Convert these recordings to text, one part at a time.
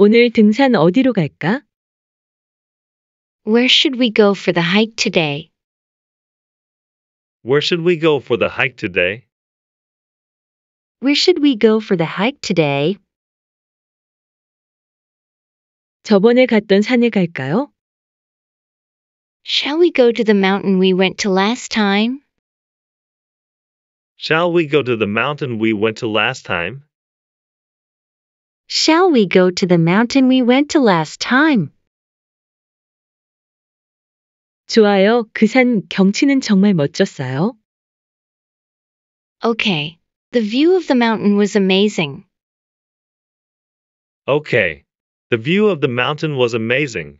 오늘 등산 어디로 갈까? Where should we go for the hike today? Where should we go for the hike today? Where should we go for the hike today? 저번에 갔던 산에 갈까요? Shall we go to the mountain we went to last time? Shall we go to the mountain we went to last time? Shall we go to the mountain we went to last time? 좋아요. 그 산 경치는 정말 멋졌어요. Okay. The view of the mountain was amazing. Okay. The view of the mountain was amazing.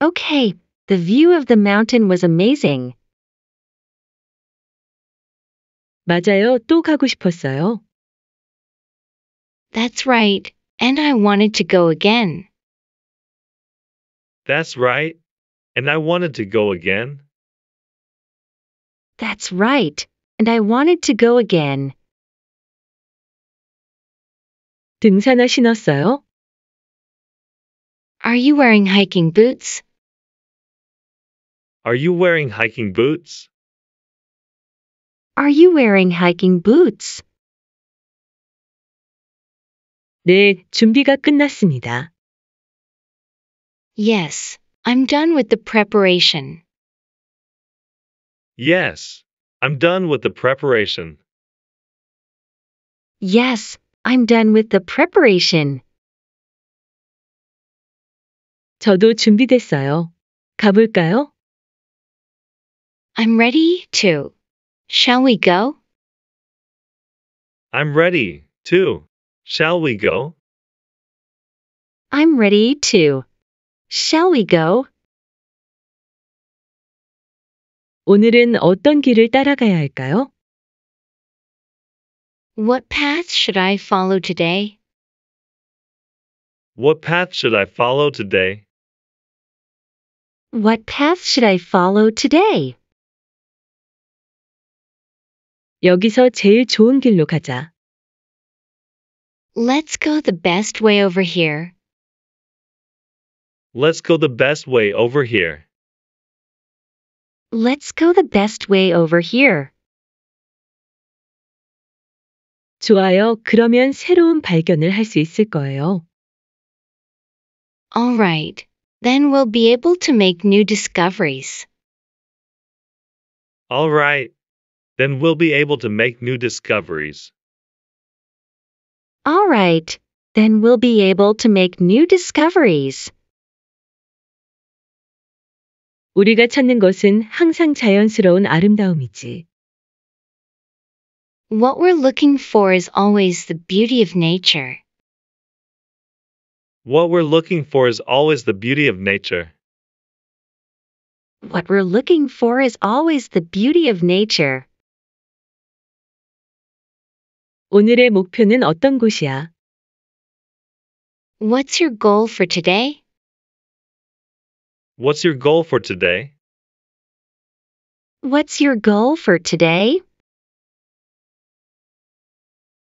Okay. The view of the mountain was amazing. 맞아요. 또 가고 싶었어요. That's right, and I wanted to go again. That's right, and I wanted to go again. That's right, and I wanted to go again. 등산화 신었어요? Are you wearing hiking boots? Are you wearing hiking boots? Are you wearing hiking boots? 네, 준비가 끝났습니다. Yes, I'm done with the preparation. Yes, I'm done with the preparation. Yes, I'm done with the preparation. 저도 준비됐어요. 가볼까요? I'm ready too. Shall we go? I'm ready, too. Shall we go? I'm ready to. Shall we go? 오늘은 어떤 길을 따라가야 할까요? What path should I follow today? What path should I follow today? What path should I follow today? 여기서 제일 좋은 길로 가자. Let's go the best way over here. Let's go the best way over here. Let's go the best way over here. 좋아요. 그러면 새로운 발견을 할 수 있을 거예요. All right. Then we'll be able to make new discoveries. All right. Then we'll be able to make new discoveries. All right, then we'll be able to make new discoveries. 우리가 찾는 것은 항상 자연스러운 아름다움이지. What we're looking for is always the beauty of nature. What we're looking for is always the beauty of nature. What we're looking for is always the beauty of nature. 오늘의 목표는 어떤 곳이야? What's your goal for today? What's your goal for today? What's your goal for today?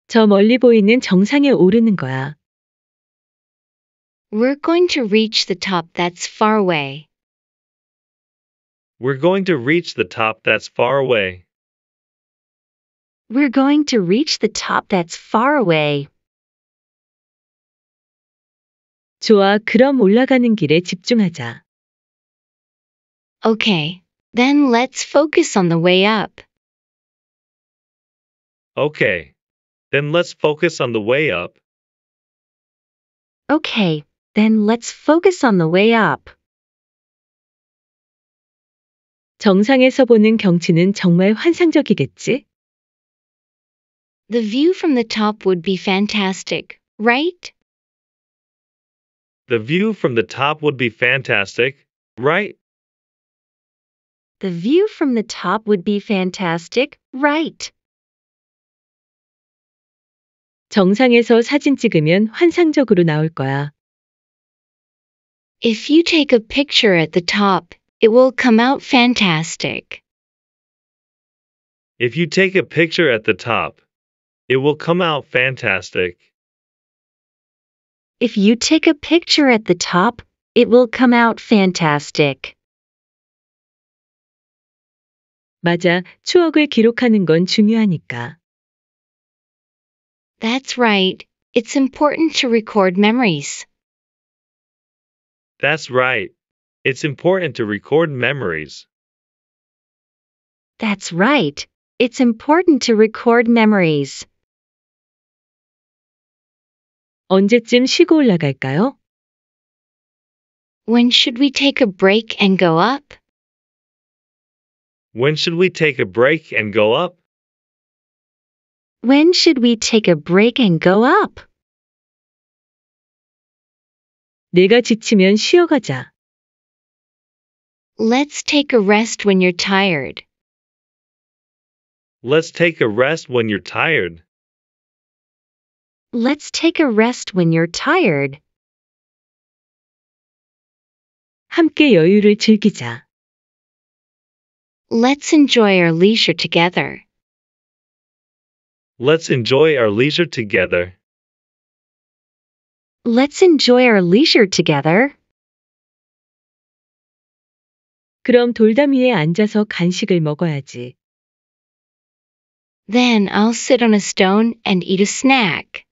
저 멀리 보이는 정상에 오르는 거야. We're going to reach the top that's far away. We're going to reach the top that's far away. We're going to reach the top that's far away. 좋아, 그럼 올라가는 길에 집중하자. Okay, then let's focus on the way up. Okay, then let's focus on the way up. Okay, then let's focus on the way up. 정상에서 보는 경치는 정말 환상적이겠지? The view from the top would be fantastic, right? The view from the top would be fantastic, right? The view from the top would be fantastic, right? 정상에서 사진 찍으면 환상적으로 나올 거야. If you take a picture at the top, it will come out fantastic. If you take a picture at the top, it will come out fantastic. If you take a picture at the top, it will come out fantastic. 맞아, 추억을 기록하는 건 중요하니까. That's right. It's important to record memories. That's right. It's important to record memories. That's right. It's important to record memories. 언제쯤 쉬고 올라갈까요? When should we take a break and go up? When should we take a break and go up? When should we take a break and go up? 내가 지치면 쉬어가자. Let's take a rest when you're tired. Let's take a rest when you're tired. Let's take a rest when you're tired. 함께 여유를 즐기자. Let's enjoy our leisure together. Let's enjoy our leisure together. Let's enjoy our leisure together. 그럼 돌담이에 앉아서 간식을 먹어야지. Then I'll sit on a stone and eat a snack.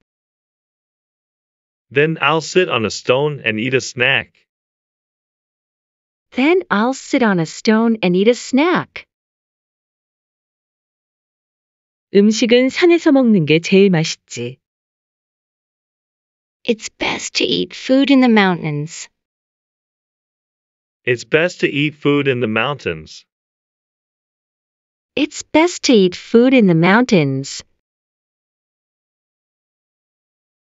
Then I'll sit on a stone and eat a snack. Then I'll sit on a stone and eat a snack. 음식은 산에서 먹는 게 제일 맛있지. It's best to eat food in the mountains. It's best to eat food in the mountains. It's best to eat food in the mountains.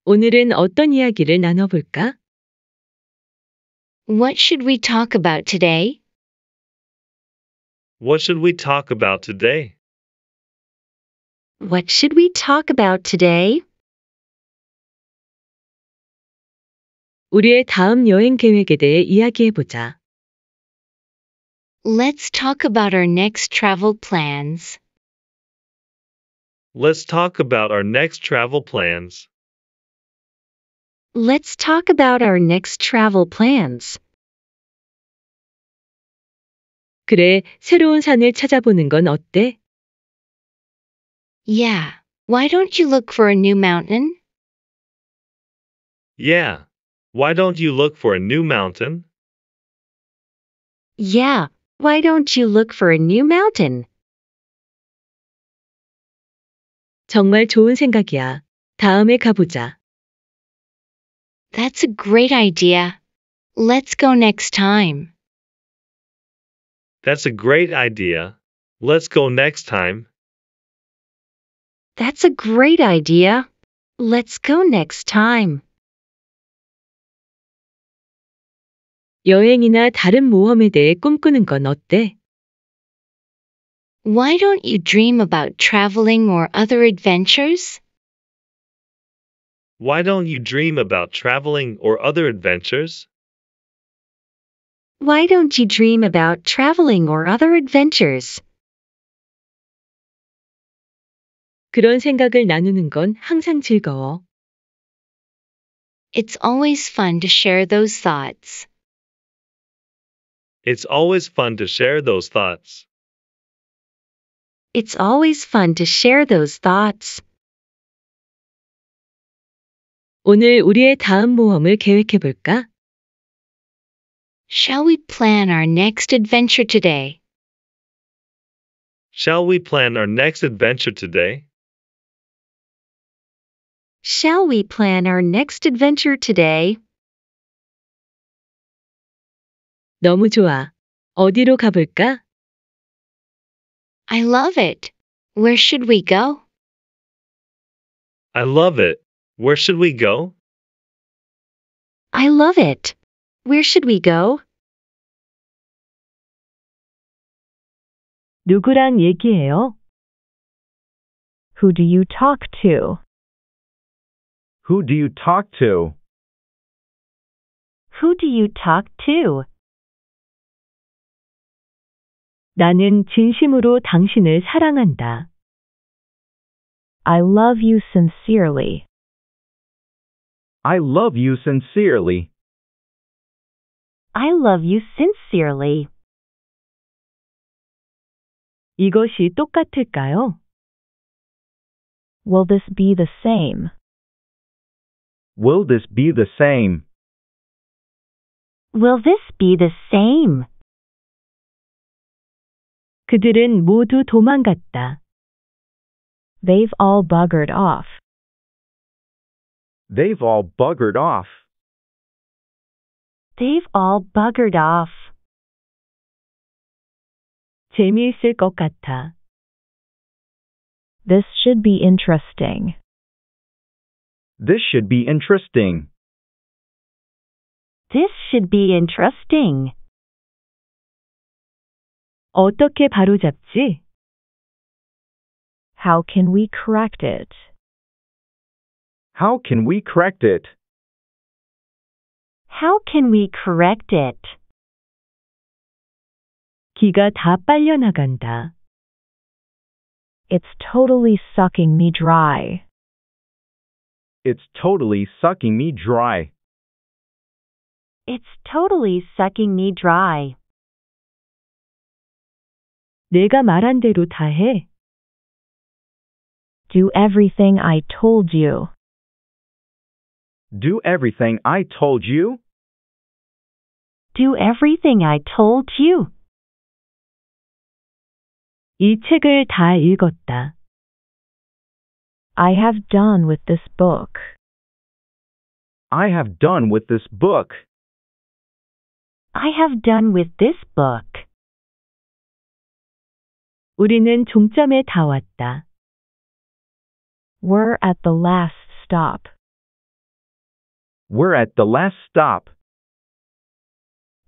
오늘은 어떤 이야기를 나눠볼까? What should we talk about today? What should we talk about today? What should we talk about today? 우리의 다음 여행 계획에 이야기해보자. Let's talk about our next travel plans. Let's talk about our next travel plans. Let's talk about our next travel plans. 그래, 새로운 산을 찾아보는 건 어때? Yeah, why don't you look for a new mountain? Yeah, why don't you look for a new mountain? Yeah, why don't you look for a new mountain? 정말 좋은 생각이야. 다음에 가보자. That's a great idea. Let's go next time. That's a great idea. Let's go next time. That's a great idea. Let's go next time. 여행이나 다른 모험에 대해 꿈꾸는 건 어때? Why don't you dream about traveling or other adventures? Why don't you dream about traveling or other adventures? Why don't you dream about traveling or other adventures? 그런 생각을 나누는 건 항상 즐거워. It's always fun to share those thoughts. It's always fun to share those thoughts. It's always fun to share those thoughts. 오늘 우리의 다음 모험을 계획해 볼까? Shall we plan our next adventure today? Shall we plan our next adventure today? Shall we plan our next adventure today? 너무 좋아. 어디로 가볼까? I love it. Where should we go? I love it. Where should we go? I love it. Where should we go? 누구랑 얘기해요? Who do you talk to? Who do you talk to? Who do you talk to? 나는 진심으로 당신을 사랑한다. I love you sincerely. I love you sincerely. I love you sincerely. 이것이 똑같을까요? Will this be the same? Will this be the same? Will this be the same? 그들은 모두 도망갔다. They've all buggered off. They've all buggered off. They've all buggered off. 재미있을 것 같아. This should be interesting. This should be interesting. This should be interesting. 어떻게 바로잡지? How can we correct it? How can we correct it? How can we correct it? 기가 다 빨려 나간다. It's totally sucking me dry. It's totally sucking me dry. It's totally sucking me dry. 내가 말한 대로 다 해. Do everything I told you. Do everything I told you. Do everything I told you. 이 책을 다 읽었다. I have done with this book. I have done with this book. I have done with this book. 우리는 종점에 다 왔다. We're at the last stop. We're at the last stop.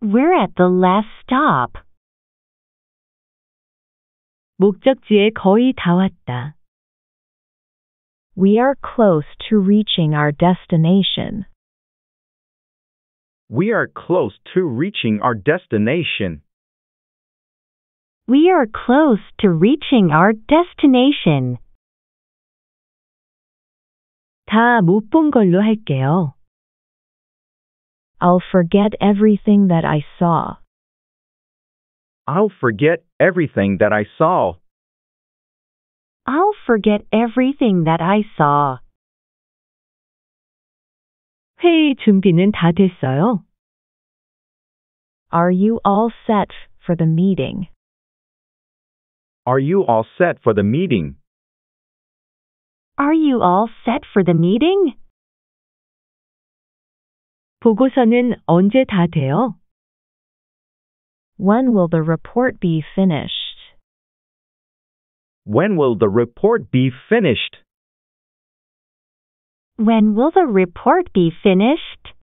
We're at the last stop. 목적지에 거의 다 왔다. We are close to reaching our destination. We are close to reaching our destination. We are close to reaching our destination. 다 못 본 걸로 할게요. I'll forget everything that I saw. I'll forget everything that I saw. I'll forget everything that I saw. 회의 준비는 다 됐어요? Are you all set for the meeting? Are you all set for the meeting? Are you all set for the meeting? 보고서는 언제 다 돼요? When will the report be finished? When will the report be finished? When will the report be finished?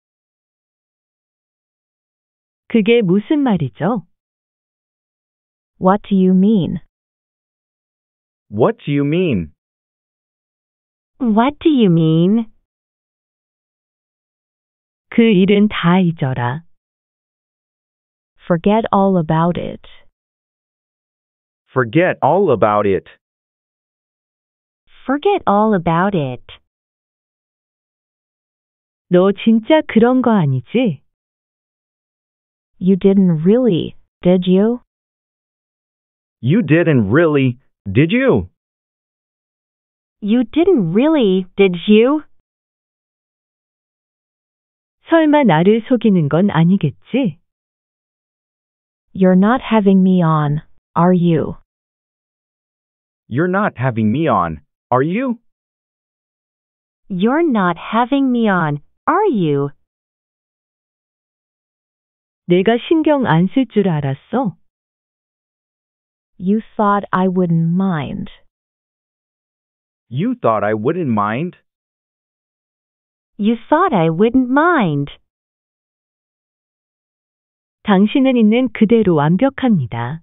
그게 무슨 말이죠? What do you mean? What do you mean? What do you mean? 그 일은 다 잊어라. Forget all about it. Forget all about it. Forget all about it. 너 진짜 그런 거 아니지? You didn't really, did you? You didn't really, did you? You didn't really, did you? 설마 나를 속이는 건 아니겠지? You're not having me on, are you? You're not having me on, are you? You're not having me on, are you? 내가 신경 알았어. You thought I wouldn't mind. You thought I wouldn't mind. You thought I wouldn't mind. 당신은 있는 그대로 완벽합니다.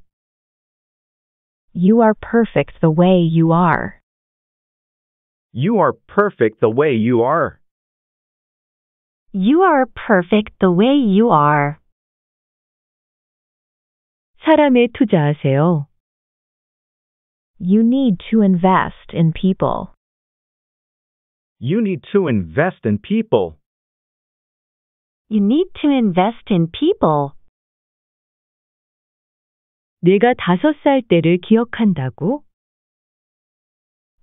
You are perfect the way you are. You are perfect the way you are. You are perfect the way you are. 사람에 투자하세요. You need to invest in people. You need to invest in people. You need to invest in people. 네가 다섯 살 때를 기억한다고?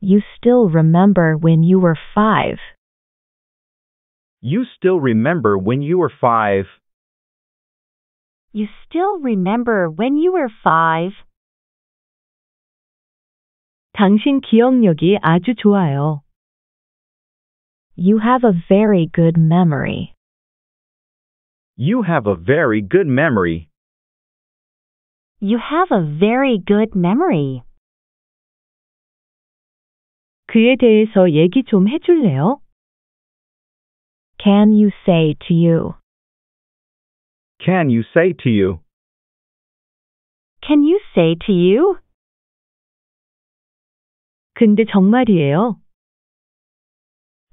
You still remember when you were five. You still remember when you were five. You still remember when you were five. 당신 기억력이 아주 좋아요. You have a very good memory. You have a very good memory. You have a very good memory. 그에 대해서 얘기 좀 해줄래요? Can you say to you? Can you say to you? Can you say to you? 근데 정말이에요.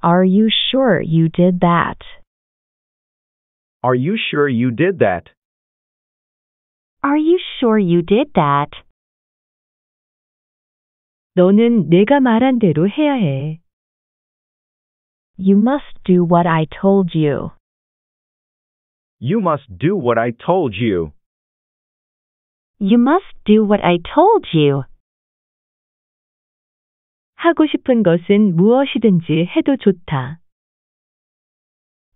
Are you sure you did that? Are you sure you did that? Are you sure you did that? 너는 내가 말한 대로 해야 해. You must do what I told you. You must do what I told you. You must do what I told you. 하고 싶은 것은 무엇이든지 해도 좋다.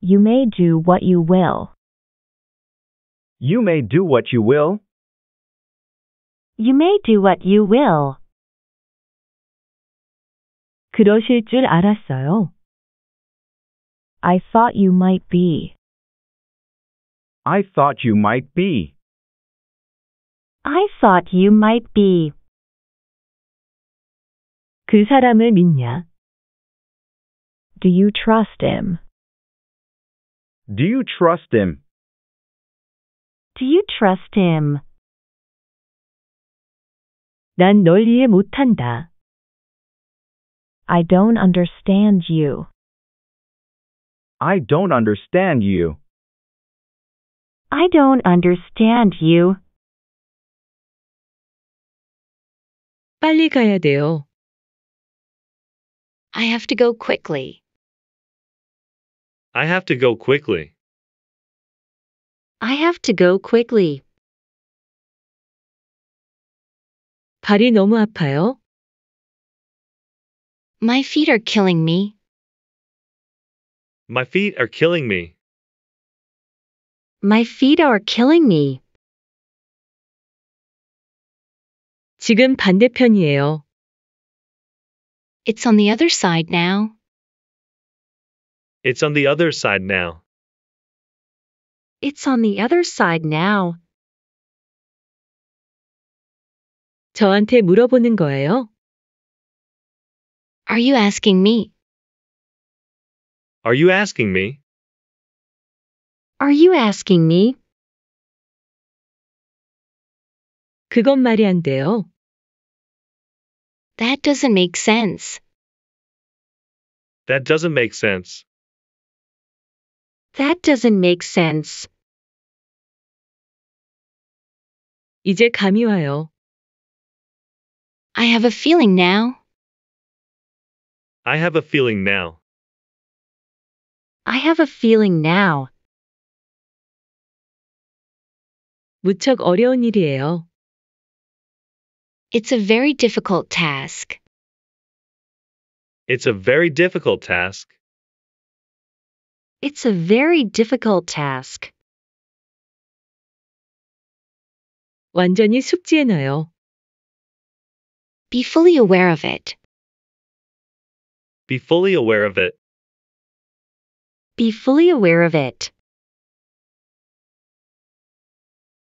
You may do what you will. You may do what you will. You may do what you will. 그러실 줄 알았어요. I thought you might be. I thought you might be. I thought you might be. 그 사람을 믿냐? Do you trust him? Do you trust him? Do you trust him? 난 이해 못한다. I don't understand you. I don't understand you. I don't understand you. 빨리 가야 돼요. I have to go quickly. I have to go quickly. I have to go quickly. 발이 너무 아파요. My feet are killing me. My feet are killing me. My feet are killing me. 지금 반대편이에요. It's on the other side now. It's on the other side now. It's on the other side now. 저한테 물어보는 거예요? Are you asking me? Are you asking me? Are you asking me? 그건 말이 안 돼요. That doesn't make sense. That doesn't make sense. That doesn't make sense. 이제 감이 와요. I have a feeling now. I have a feeling now. I have a feeling now. 무척 어려운 일이에요. It's a very difficult task. It's a very difficult task. It's a very difficult task. 완전히 넣어요. Be fully aware of it. Be fully aware of it. Be fully aware of it.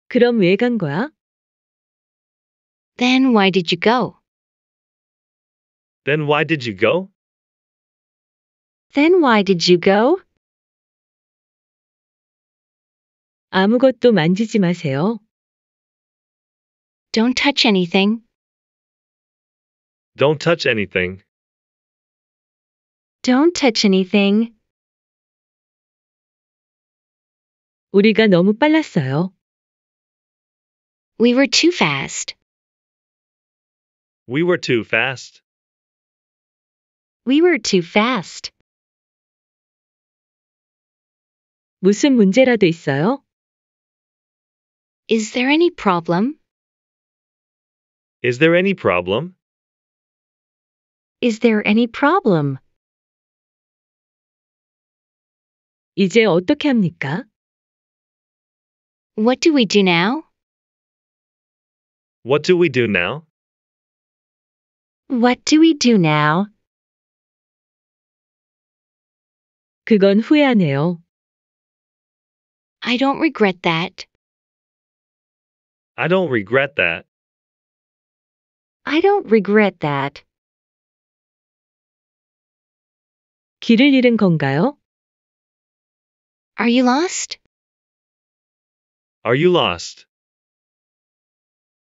그럼 왜 거야? Then why did you go? Then why did you go? Then why did you go? 아무것도 만지지 마세요. Don't touch anything. Don't touch anything. Don't touch anything. 우리가 너무 빨랐어요. We were too fast. We were too fast. We were too fast. 무슨 문제라도 있어요? Is there any problem? Is there any problem? Is there any problem? 이제 어떻게 합니까? What do we do now? What do we do now? What do we do now? 그건 후회하네요. I don't regret that. I don't regret that. I don't regret that. 길을 잃은 건가요? Are you lost? Are you lost?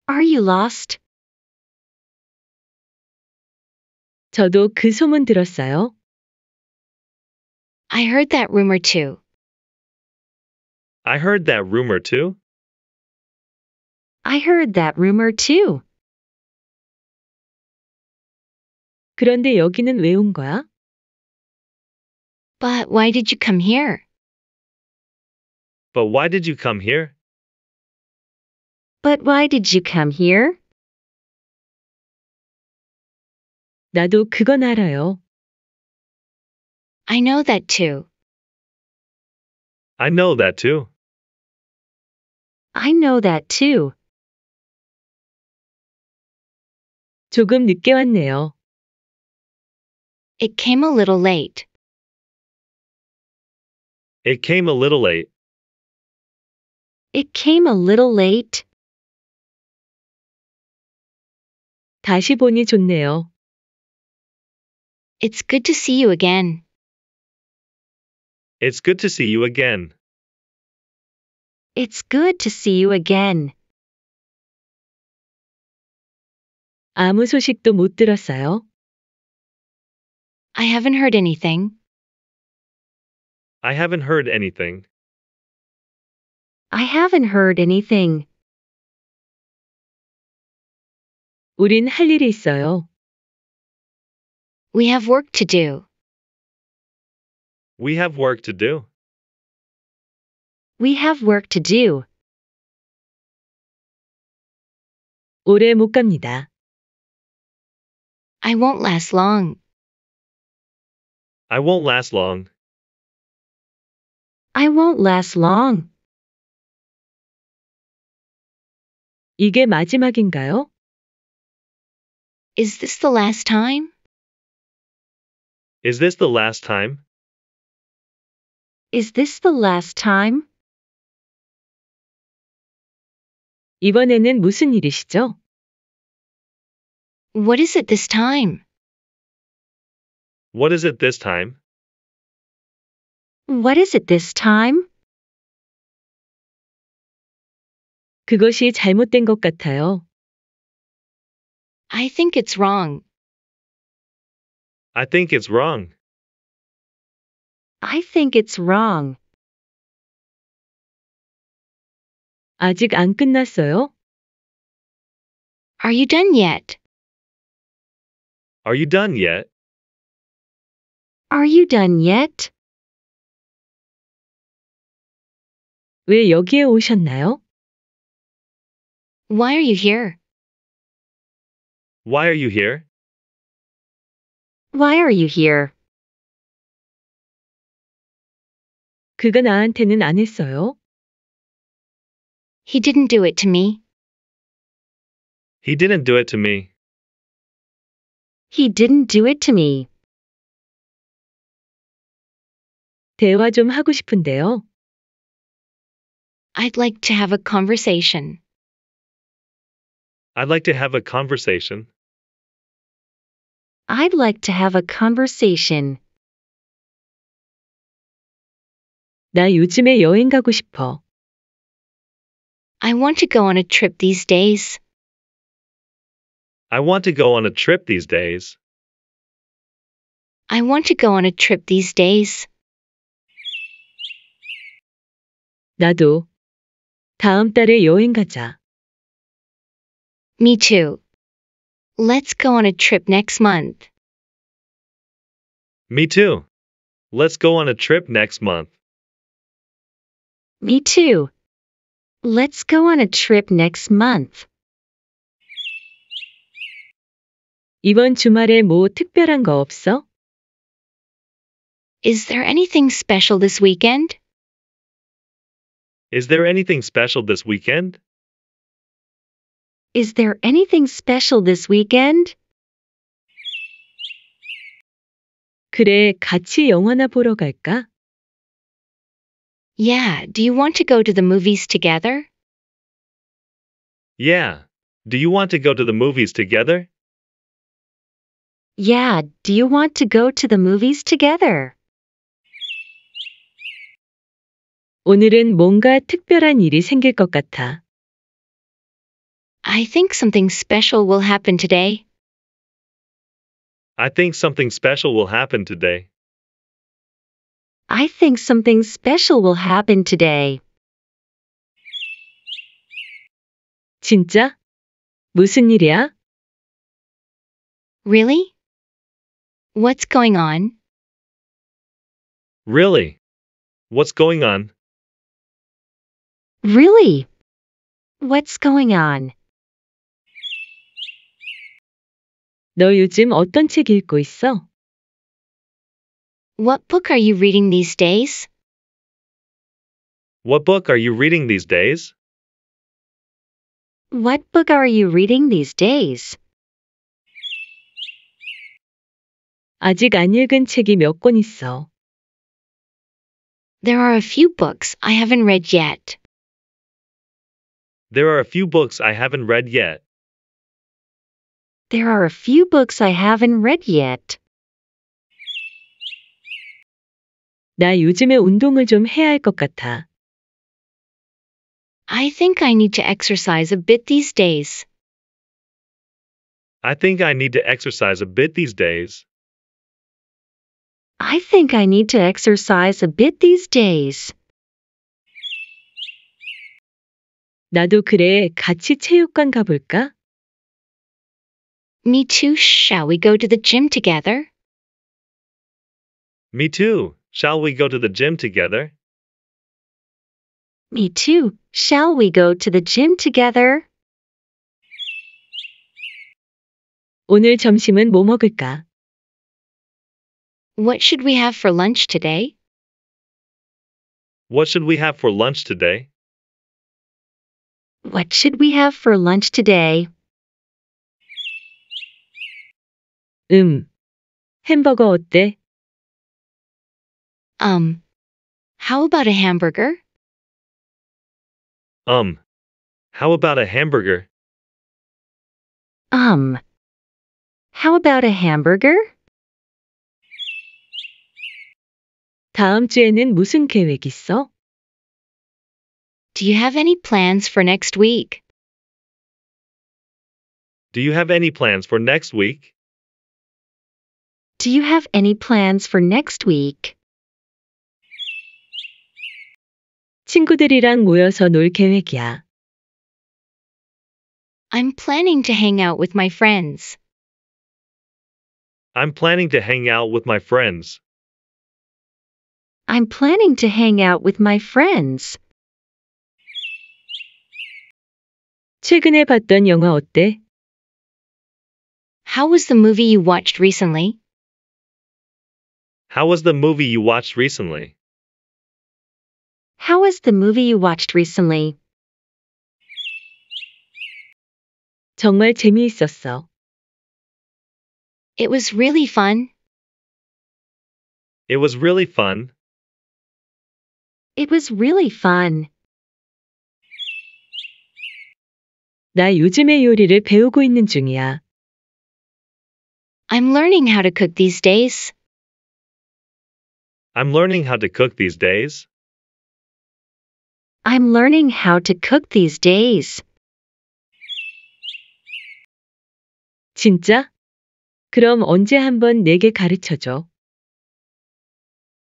Are you lost? 저도 그 소문 들었어요. I heard that rumor too. I heard that rumor too. I heard that rumor too. 그런데 여기는 왜 온 거야? But why did you come here? But why did you come here? But why did you come here? 나도 그건 알아요. I know that too. I know that too. I know that too. 조금 늦게 왔네요. It came a little late. It came a little late. It came a little late. 다시 보니 좋네요. It's good to see you again. It's good to see you again. It's good to see you again. 아무 소식도 못 들었어요. I haven't heard anything. I haven't heard anything. I haven't heard anything. 우린 할 일이 있어요. We have work to do. We have work to do. We have work to do. 오래 못 갑니다. I won't last long. I won't last long. I won't last long. 이게 마지막인가요? Is this the last time? Is this the last time? Is this the last time? 이번에는 무슨 일이시죠? What is it this time? What is it this time? What is it this time? 그것이 잘못된 것 같아요. I think it's wrong. I think it's wrong. I think it's wrong. 아직 안 끝났어요? Are you done yet? Are you done yet? Are you done yet? 왜 여기에 오셨나요? Why are you here? Why are you here? Why are you here? 그가 나한테는 안 했어요. He didn't do it to me. He didn't do it to me. He didn't do it to me. 대화 좀 하고 싶은데요. I'd like to have a conversation. I'd like to have a conversation. I'd like to have a conversation. 나 요즘에 여행 가고 싶어. I want to go on a trip these days. I want to go on a trip these days. I want to go on a trip these days. 나도 다음 달에 여행 가자. Me too. Let's go on a trip next month. Me too. Let's go on a trip next month. Me too. Let's go on a trip next month. 이번 주말에 뭐 특별한 거 없어? Is there anything special this weekend? Is there anything special this weekend? Is there anything special this weekend? 그래, 같이 영화나 보러 갈까? Yeah, do you want to go to the movies together? Yeah, do you want to go to the movies together? Yeah, do you want to go to the movies together? 오늘은 뭔가 특별한 일이 생길 것 같아. I think something special will happen today. I think something special will happen today. I think something special will happen today. 진짜? 무슨 일이야? Really? What's going on? Really? What's going on? Really? What's going on? 너 요즘 어떤 책 읽고 있어? What book are you reading these days? What book are you reading these days? What book are you reading these days? 아직 안 읽은 책이 몇 권 있어. There are a few books I haven't read yet. There are a few books I haven't read yet. There are a few books I haven't read yet. 나 요즘에 운동을 좀 해야 할 같아. I think I need to exercise a bit these days. I think I need to exercise a bit these days. I think I need to exercise a bit these days. 나도 그래, 같이 체육관 가볼까? Me too, shall we go to the gym together? Me too, shall we go to the gym together? Me too, shall we go to the gym together? 오늘 점심은 뭐 먹을까? What should we have for lunch today? What should we have for lunch today? What should we have for lunch today? 음. 햄버거 어때? Um. How about a hamburger? Um. How about a hamburger? Um. How about a hamburger? 다음 주에는 무슨 계획 있어? Do you have any plans for next week? Do you have any plans for next week? Do you have any plans for next week? 친구들이랑 모여서 놀 계획이야. I'm planning to hang out with my friends. I'm planning to hang out with my friends. I'm planning to hang out with my friends. 최근에 봤던 영화 어때? How was the movie you watched recently? How was the movie you watched recently? How was the movie you watched recently? 정말 재미있었어. It was really fun. It was really fun. It was really fun. 나 요즘에 요리를 배우고 있는 중이야. I'm learning how to cook these days. I'm learning how to cook these days. I'm learning how to cook these days. 진짜? 그럼 언제 한번 내게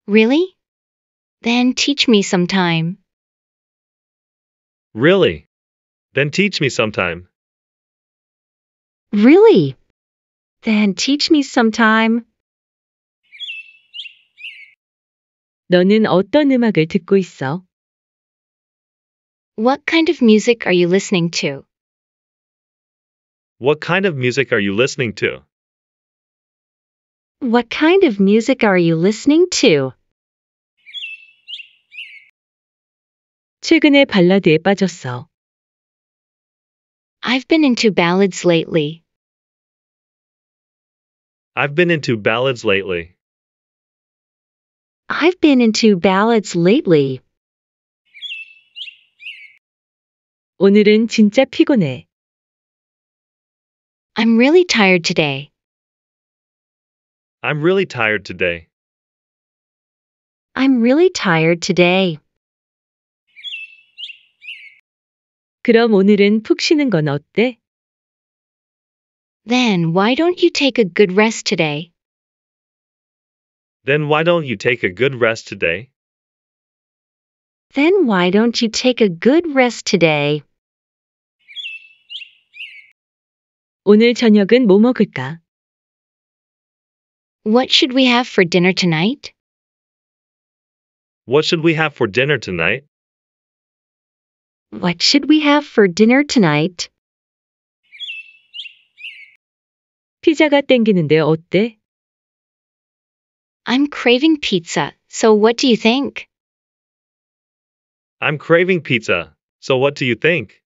Really? Then teach me sometime. Really? Then teach me sometime. Really? Then teach me sometime. 너는 어떤 음악을 듣고 있어? What kind of music are you listening to? What kind of music are you listening to? What kind of music are you listening to? 최근에 발라드에 빠졌어. I've been into ballads lately. I've been into ballads lately. I've been into ballads lately. 오늘은 진짜 피곤해. I'm really tired today. I'm really tired today. I'm really tired today. 그럼 오늘은 푹 쉬는 건 어때? Then why don't you take a good rest today? Then why don't you take a good rest today? Then why don't you take a good rest today? 오늘 저녁은 뭐 먹을까? What should we have for dinner tonight? What should we have for dinner tonight? What should we have for dinner tonight? 피자가 땡기는데 어때? I'm craving pizza, so what do you think? I'm craving pizza, so what do you think?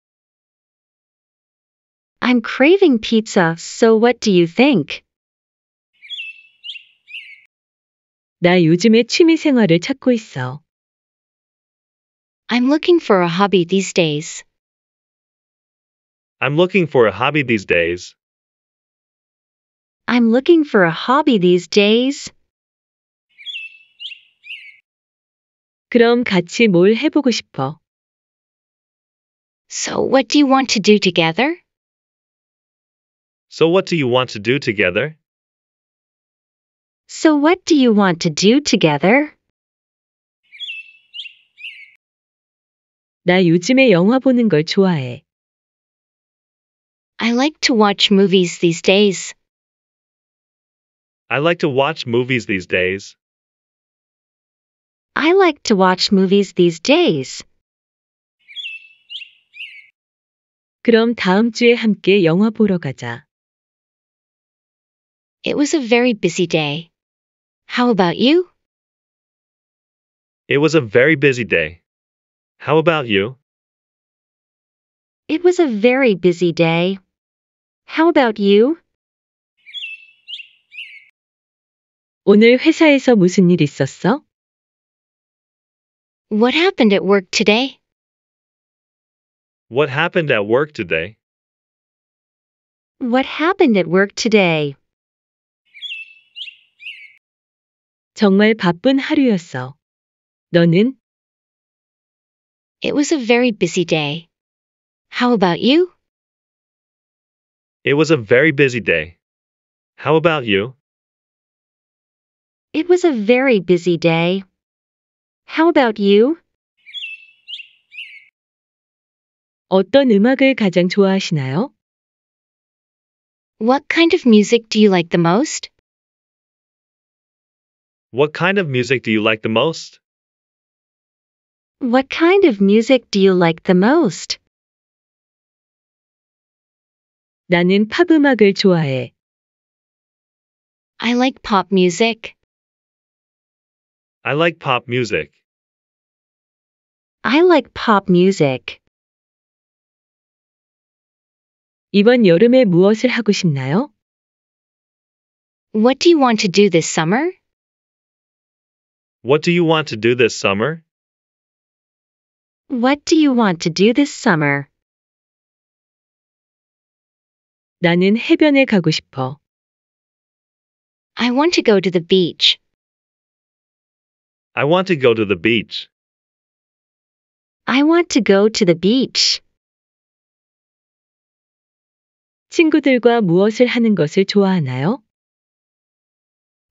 I'm craving pizza, so what do you think? 나 요즘에 취미 생활을 찾고 있어. I'm looking for a hobby these days. I'm looking for a hobby these days. I'm looking for a hobby these days. 그럼 같이 뭘 해보고 싶어? So what do you want to do together? So what do you want to do together? So what do you want to do together? 나 요즘에 영화 보는 걸 좋아해. I like to watch movies these days. I like to watch movies these days. I like to watch movies these days. 그럼 다음 주에 함께 영화 보러 가자. It was a very busy day. How about you? It was a very busy day. How about you? It was a very busy day. How about you? 오늘 회사에서 무슨 일 있었어? What happened at work today? What happened at work today? What happened at work today? 정말 바쁜 하루였어. 너는? It was a very busy day. How about you? It was a very busy day. How about you? It was a very busy day. How about you? 어떤 음악을 가장 좋아하시나요? What kind of music do you like the most? What kind of music do you like the most? What kind of music do you like the most? 나는 팝 음악을 좋아해. I like pop music. I like pop music. I like pop music. 이번 여름에 무엇을 하고 싶나요? What do you want to do this summer? What do you want to do this summer? What do you want to do this summer? 나는 해변에 가고 싶어. I want to go to the beach. I want to go to the beach. I want to go to the beach. 친구들과 무엇을 하는 것을 좋아하나요?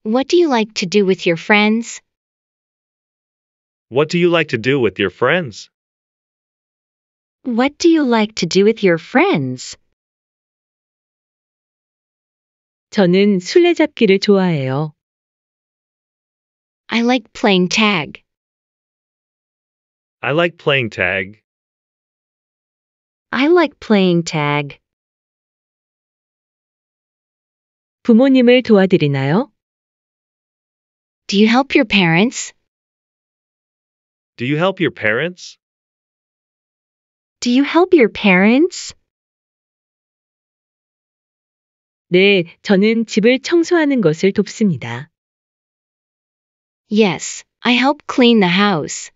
What do you like to do with your friends? What do you like to do with your friends? What do you like to do with your friends? 저는 술래잡기를 좋아해요. I like playing tag. I like playing tag. I like playing tag. 부모님을 도와드리나요? Do you help your parents? Do you help your parents? Do you help your parents? 네, 저는 집을 청소하는 것을 돕습니다. Yes, I help clean the house.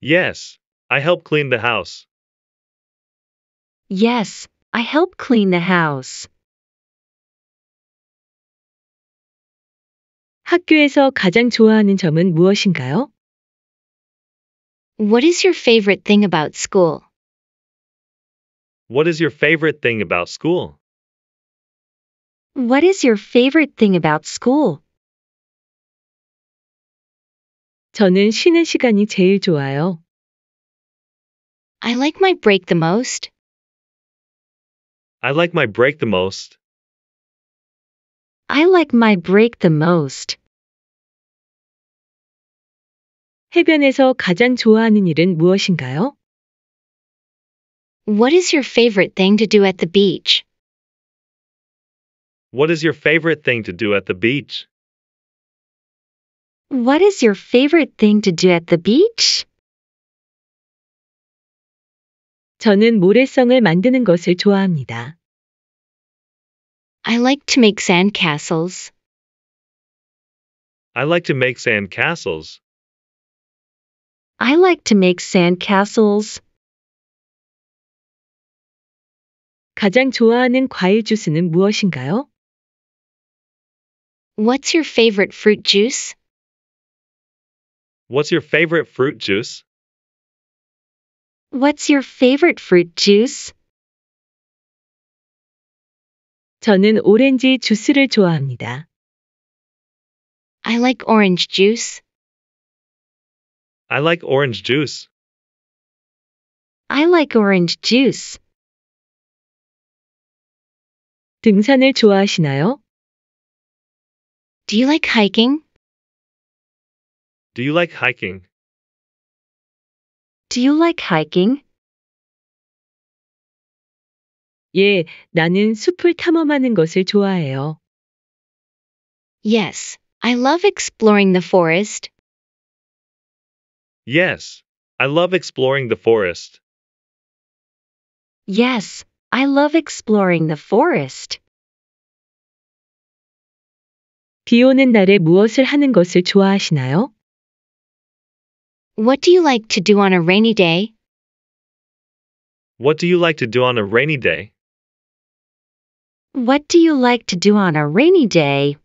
Yes, I help clean the house. Yes, I help clean the house. 학교에서 가장 좋아하는 점은 무엇인가요? What is your favorite thing about school? What is your favorite thing about school? What is your favorite thing about school? 저는 쉬는 시간이 제일 좋아요. I like my break the most. I like my break the most. I like my break the most. 해변에서 가장 좋아하는 일은 무엇인가요? What is your favorite thing to do at the beach? What is your favorite thing to do at the beach? What is your favorite thing to do at the beach? 저는 모래성을 만드는 것을 좋아합니다. I like to make sandcastles. I like to make sand castles. I like to make sand castles. 가장 좋아하는 과일 주스는 무엇인가요? What's your favorite fruit juice? What's your favorite fruit juice? What's your favorite fruit juice? 저는 오렌지 주스를 좋아합니다. I like orange juice. I like orange juice. I like orange juice. 등산을 좋아하시나요? Do you like hiking? Do you like hiking? Do you like hiking? 예, 나는 숲을 탐험하는 것을 좋아해요. Yes, I love exploring the forest. Yes, I love exploring the forest. Yes, I love exploring the forest. 비 오는 날에 무엇을 하는 것을 좋아하시나요? What do you like to do on a rainy day? What do you like to do on a rainy day? What do you like to do on a rainy day?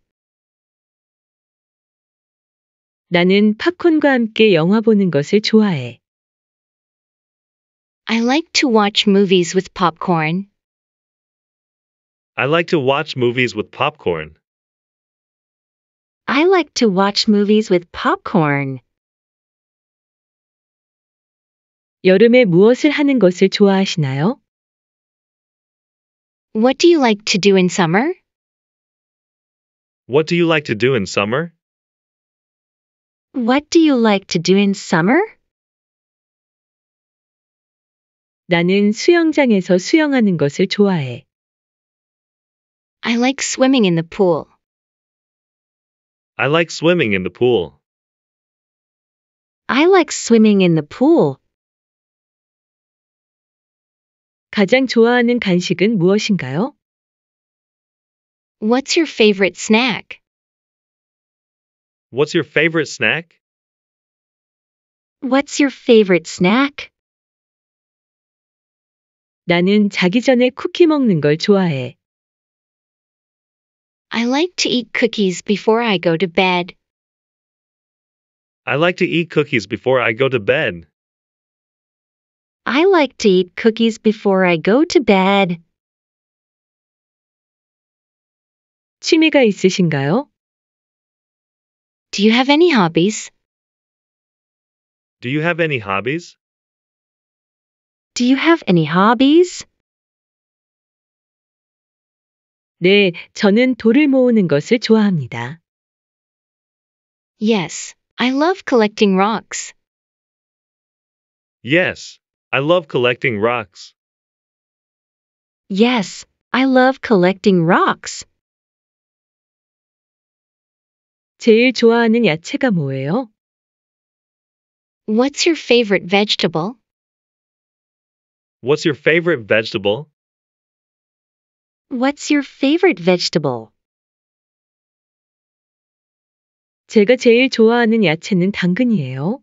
나는 팝콘과 함께 영화 보는 것을 좋아해. I like to watch movies with popcorn. I like to watch movies with popcorn. I like to watch movies with popcorn. 여름에 무엇을 하는 것을 좋아하시나요? What do you like to do in summer? What do you like to do in summer? What do you like to do in summer? 나는 수영장에서 수영하는 것을 좋아해. I like swimming in the pool. I like swimming in the pool. I like swimming in the pool. 가장 좋아하는 간식은 무엇인가요? What's your favorite snack? What's your favorite snack? What's your favorite snack? 나는 자기 전에 쿠키 먹는 걸 좋아해. I like to eat cookies before I go to bed. I like to eat cookies before I go to bed. I like to eat cookies before I go to bed. 취미가 있으신가요? Do you have any hobbies? Do you have any hobbies? Do you have any hobbies? 네, 저는 돌을 모으는 것을 좋아합니다. Yes, I love collecting rocks. Yes, I love collecting rocks. Yes, I love collecting rocks. 제일 좋아하는 야채가 뭐예요? What's your favorite vegetable? What's your favorite vegetable? What's your favorite vegetable? 제가 제일 좋아하는 야채는 당근이에요.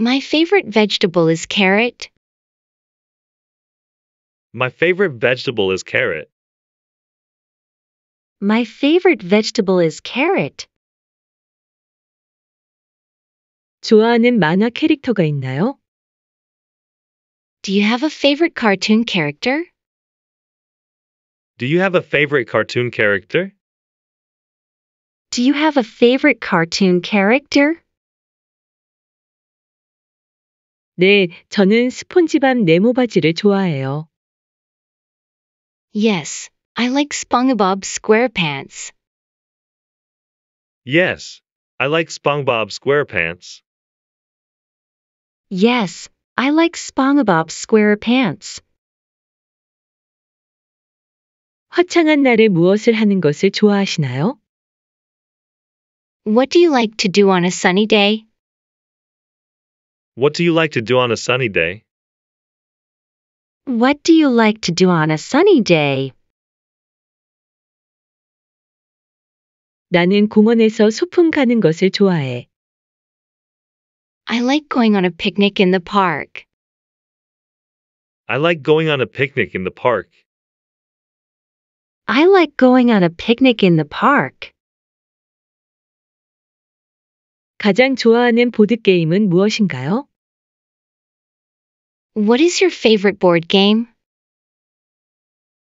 My favorite vegetable is carrot. My favorite vegetable is carrot. My favorite vegetable is carrot. 좋아하는 만화 캐릭터가 있나요? Do you have a favorite cartoon character? Do you have a favorite cartoon character? Do you have a favorite cartoon character? 네, 저는 스폰지밥 네모 바지를 좋아해요. Yes, I like SpongeBob SquarePants. Yes, I like SpongeBob SquarePants. Yes, I like SpongeBob SquarePants. 화창한 날에 무엇을 하는 것을 좋아하시나요? What do you like to do on a sunny day? What do you like to do on a sunny day? What do you like to do on a sunny day? 나는 공원에서 소풍 가는 것을 좋아해. I like going on a picnic in the park. I like going on a picnic in the park. I like going on a picnic in the park. 가장 좋아하는 보드 게임은 무엇인가요? What is your favorite board game?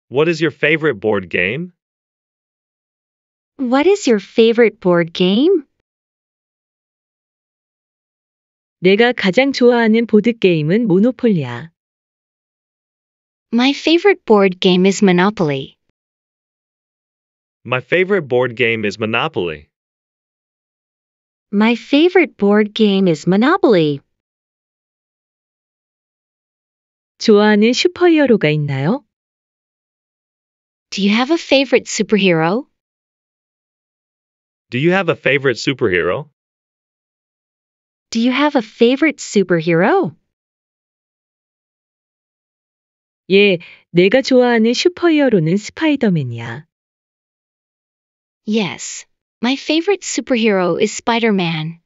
What is your favorite board game? What is your favorite board game? 내가 가장 좋아하는 보드 게임은 모노폴리야. My favorite board game is Monopoly. My favorite board game is Monopoly. My favorite board game is Monopoly. 좋아하는 슈퍼히어로가 있나요? Do you have a favorite superhero? Do you have a favorite superhero? Do you have a favorite superhero? 예, 내가 좋아하는 슈퍼히어로는 스파이더맨이야. Yes, my favorite superhero is Spider-Man.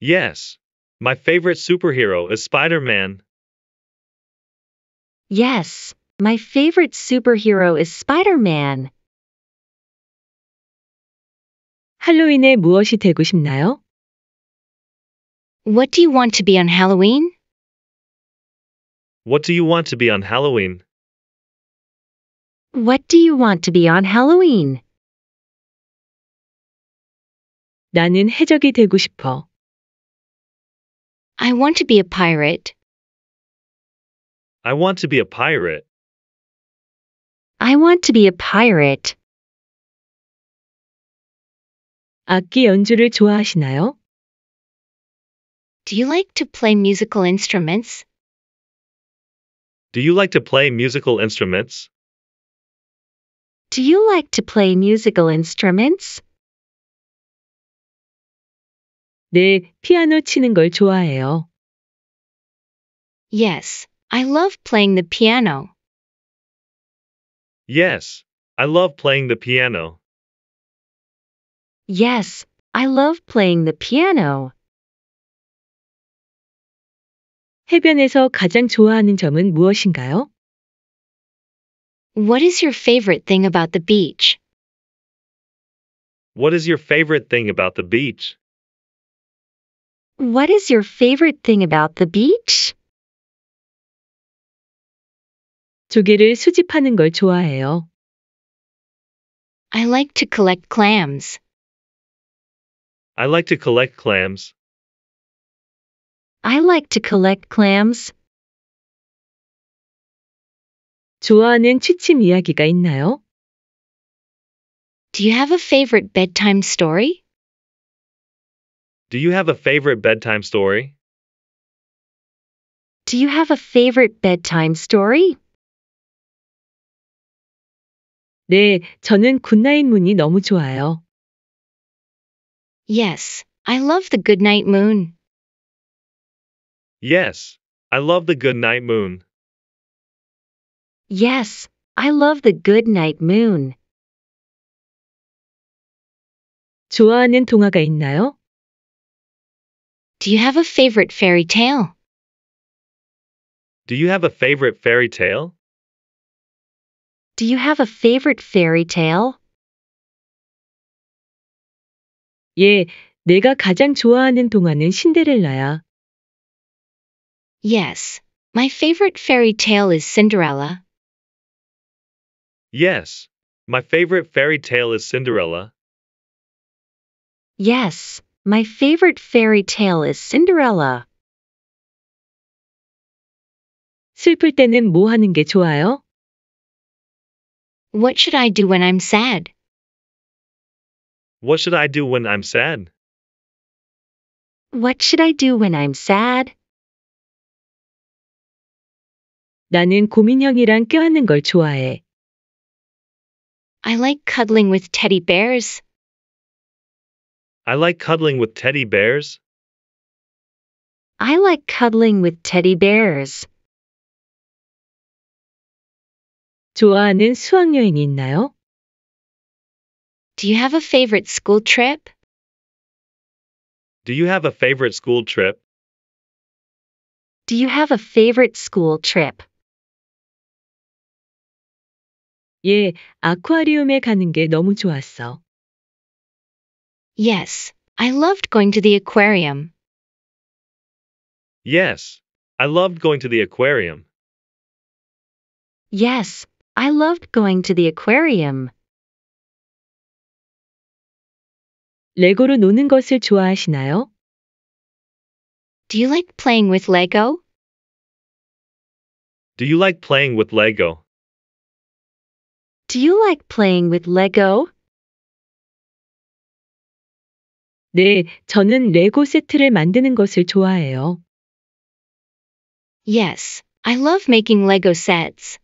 Yes, my favorite superhero is Spider-Man. Yes, my favorite superhero is Spider-Man. 할로윈에 무엇이 되고 싶나요? What do you want to be on Halloween? What do you want to be on Halloween? What do you want to be on Halloween? 나는 해적이 되고 싶어. I want to be a pirate. I want to be a pirate. I want to be a pirate. 악기 연주를 좋아하시나요? Do you like to play musical instruments? Do you like to play musical instruments? Do you like to play musical instruments? 네, 피아노 치는 걸 좋아해요. Yes, I love playing the piano. Yes, I love playing the piano. Yes, I love playing the piano. 해변에서 가장 좋아하는 점은 무엇인가요? What is your favorite thing about the beach? What is your favorite thing about the beach? What is your favorite thing about the beach? 조개를 수집하는 걸 좋아해요. I like to collect clams. I like to collect clams. I like to collect clams. 좋아하는 취침 이야기가 있나요? Do you have a favorite bedtime story? Do you have a favorite bedtime story? Do you have a favorite bedtime story? 네, 저는 굿나잇 문이 너무 좋아요. Yes, I love the good night moon. Yes, I love the good night moon. Yes, I love the good night moon. 좋아하는 동화가 있나요? Do you have a favorite fairy tale? Do you have a favorite fairy tale? Do you have a favorite fairy tale? 예, 내가 가장 좋아하는 동화는 신데렐라야. Yes, my favorite fairy tale is Cinderella. Yes, my favorite fairy tale is Cinderella. Yes, my favorite fairy tale is Cinderella. 슬플 때는 뭐 하는 게 좋아요? What should I do when I'm sad? What should I do when I'm sad? What should I do when I'm sad? 나는 고민형이랑 껴안는 걸 좋아해. I like cuddling with teddy bears. I like cuddling with teddy bears. I like cuddling with teddy bears. 좋아하는 수학여행이 있나요? Do you have a favorite school trip? Do you have a favorite school trip? Do you have a favorite school trip? 예, 아쿠아리움에 가는 게 너무 좋았어. Yes, I loved going to the aquarium. Yes, I loved going to the aquarium. Yes, I loved going to the aquarium. 레고로 노는 것을 좋아하시나요? Do you like playing with Lego? Do you like playing with Lego? Do you like playing with Lego? 네, 저는 레고 세트를 만드는 것을 좋아해요. Yes, I love making Lego sets.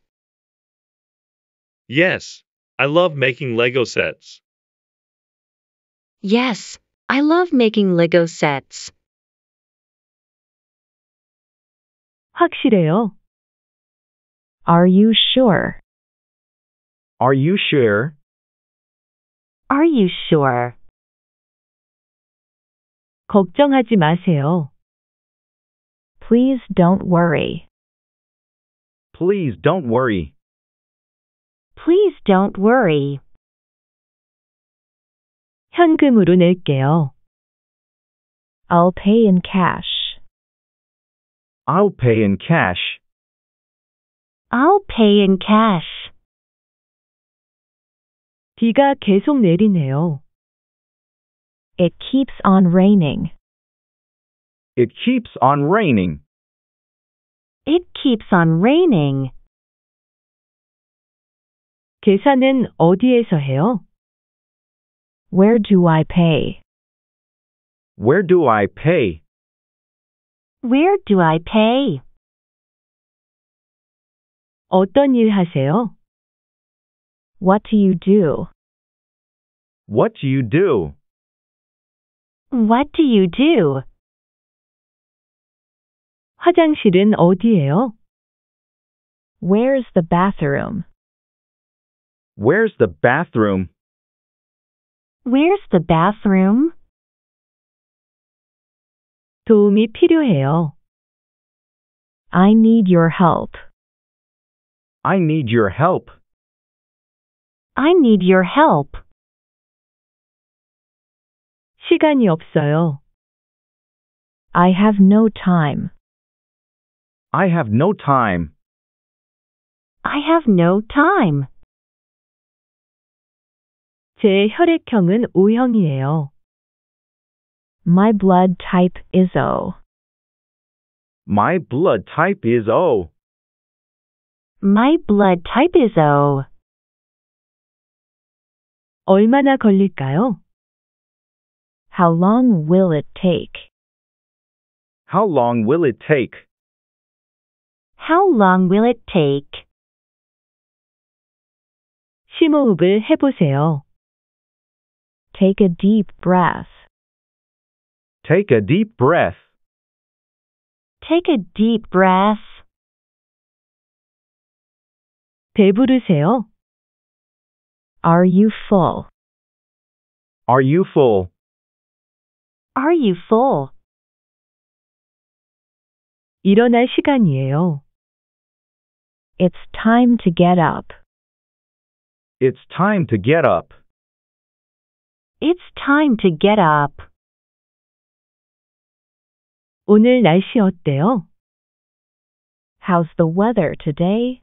Yes, I love making Lego sets. Yes, I love making Lego sets. 확실해요. Are you sure? Are you sure? Are you sure? 걱정하지 마세요. Please don't worry. Please don't worry. Please don't worry. 현금으로 낼게요. I'll pay in cash. I'll pay in cash. I'll pay in cash. 비가 계속 내리네요. It keeps on raining. It keeps on raining. It keeps on raining. 계산은 어디에서 해요? Where do I pay? Where do I pay? Where do I pay? 어떤 일 하세요? What do you do? What do you do? What do you do? 화장실은 어디예요? Where's the bathroom? Where's the bathroom? Where's the bathroom? 도움이 필요해요. I need your help. I need your help. I need your help. 시간이 없어요. I have no time. I have no time. I have no time. 제 혈액형은 O형이에요. My blood type is O. My blood type is O. My blood type is O. 얼마나 걸릴까요? How long will it take? How long will it take? How long will it take? 심호흡을 해보세요. Take a deep breath. Take a deep breath. Take a deep breath. 배부르세요? Are you full? Are you full? Are you full? 일어날 시간이에요. It's time to get up. It's time to get up. It's time to get up. 오늘 날씨 어때요? How's the weather today?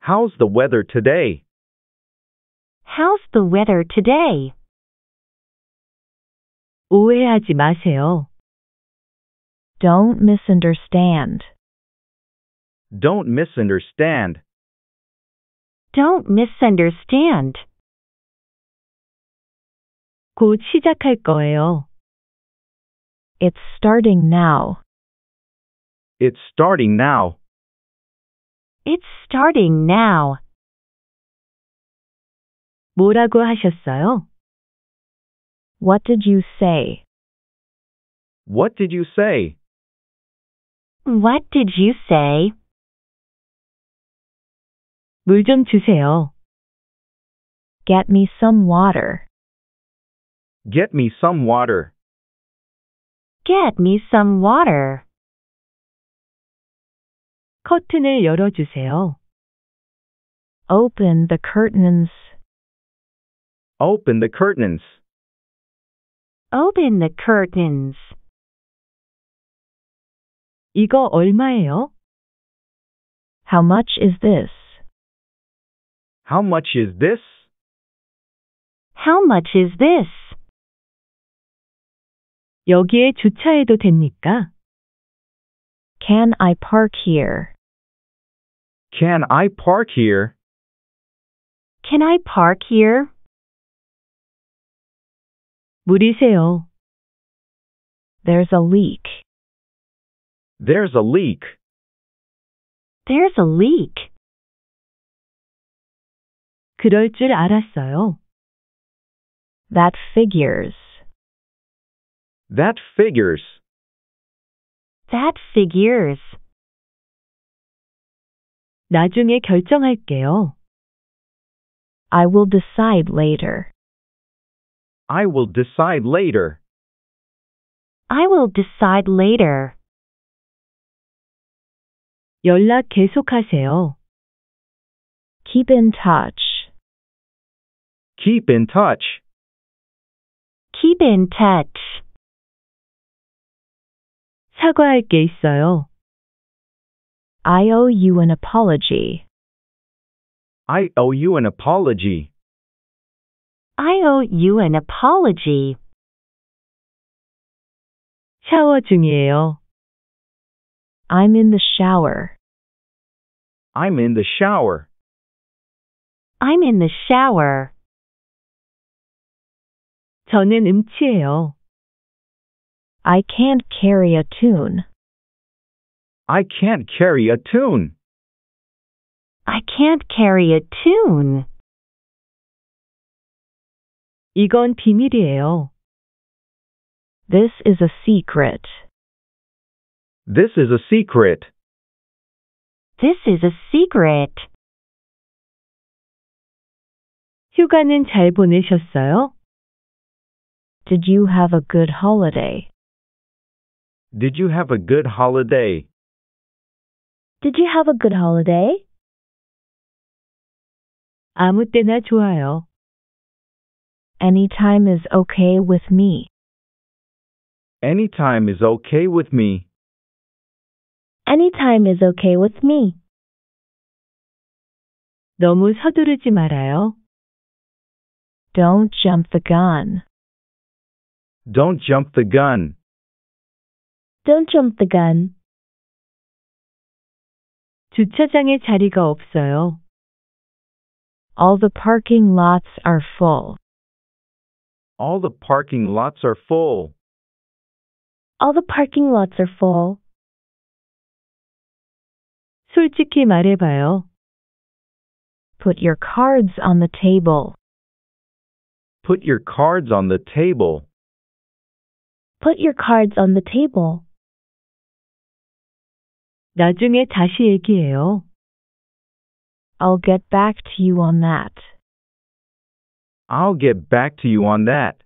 How's the weather today? How's the weather today? 오해하지 마세요. Don't misunderstand. Don't misunderstand. Don't misunderstand. 곧 시작할 거예요. It's starting now. It's starting now. It's starting now. 뭐라고 하셨어요? What did you say? What did you say? What did you say? 물 좀 주세요. Get me some water. Get me some water. Get me some water. 커튼을 열어주세요. Open the curtains. Open the curtains. Open the curtains. 이거 얼마예요? How much is this? How much is this? How much is this? 여기에 주차해도 됩니까? Can I park here? Can I park here? Can I park here? 물이 There's a leak. There's a leak. There's a leak. 그럴 줄 알았어요. That figures. That figures. That figures. 나중에 결정할게요. I will decide later. I will decide later. I will decide later. 연락 계속하세요. Keep in touch. Keep in touch. Keep in touch. 사과할 게 있어요. I owe you an apology. I owe you an apology. I owe you an apology. 샤워 중이에요. I'm in the shower. I'm in the shower. I'm in the shower. 저는 음치예요. I can't carry a tune. I can't carry a tune. I can't carry a tune. 이건 비밀이에요. This is a secret. This is a secret. This is a secret. 휴가는 잘 보내셨어요? Did you have a good holiday? Did you have a good holiday? Did you have a good holiday? 아무 때나 좋아요. Anytime is okay with me. Anytime is okay with me. Anytime is okay with me. 너무 서두르지 말아요. Don't jump the gun. Don't jump the gun. Don't jump the gun. 주차장에 자리가 없어요. All the parking lots are full. All the parking lots are full. All the parking lots are full. 솔직히 말해봐요. Put your cards on the table. Put your cards on the table. Put your cards on the table. 나중에 다시 얘기해요. I'll get back to you on that. I'll get back to you on that.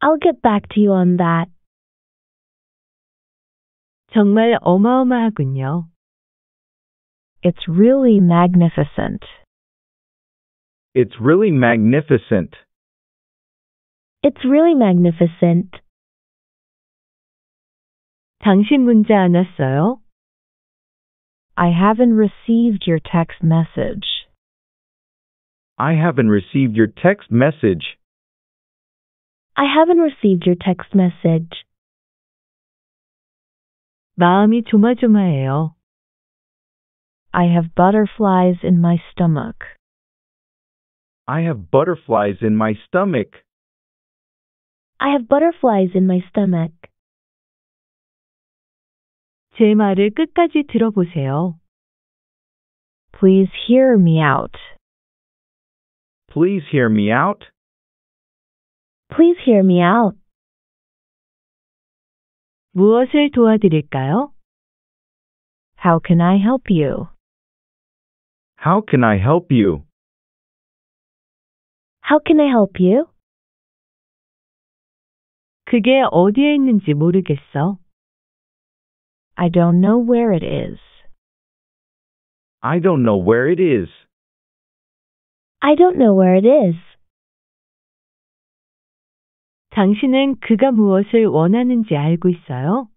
I'll get back to you on that. 정말 어마어마하군요. It's really magnificent. It's really magnificent. It's really magnificent. 당신 문자 안 왔어요? I haven't received your text message. I haven't received your text message. I haven't received your text message. 마음이 조마조마해요. I have butterflies in my stomach. I have butterflies in my stomach. I have butterflies in my stomach. 제 말을 끝까지 들어보세요. Please hear me out. Please hear me out. Please hear me out. 무엇을 도와드릴까요? How can I help you? How can I help you? How can I help you? 그게 어디에 있는지 모르겠어. I don't know where it is. I don't know where it is. I don't know where it is. 당신은 그가 무엇을 원하는지 알고 있어요?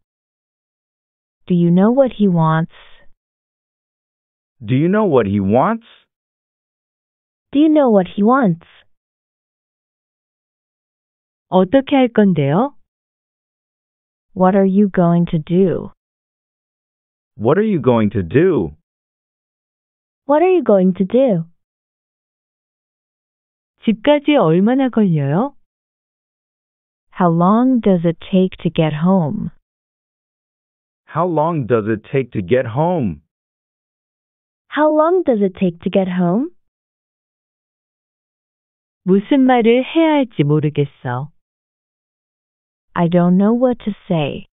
Do you know what he wants? Do you know what he wants? Do you know what he wants? 어떻게 할 건데요? What are you going to do? What are you going to do? What are you going to do? 집까지 얼마나 걸려요? How long does it take to get home? How long does it take to get home? How long does it take to get home? 무슨 말을 해야 할지 모르겠어. I don't know what to say.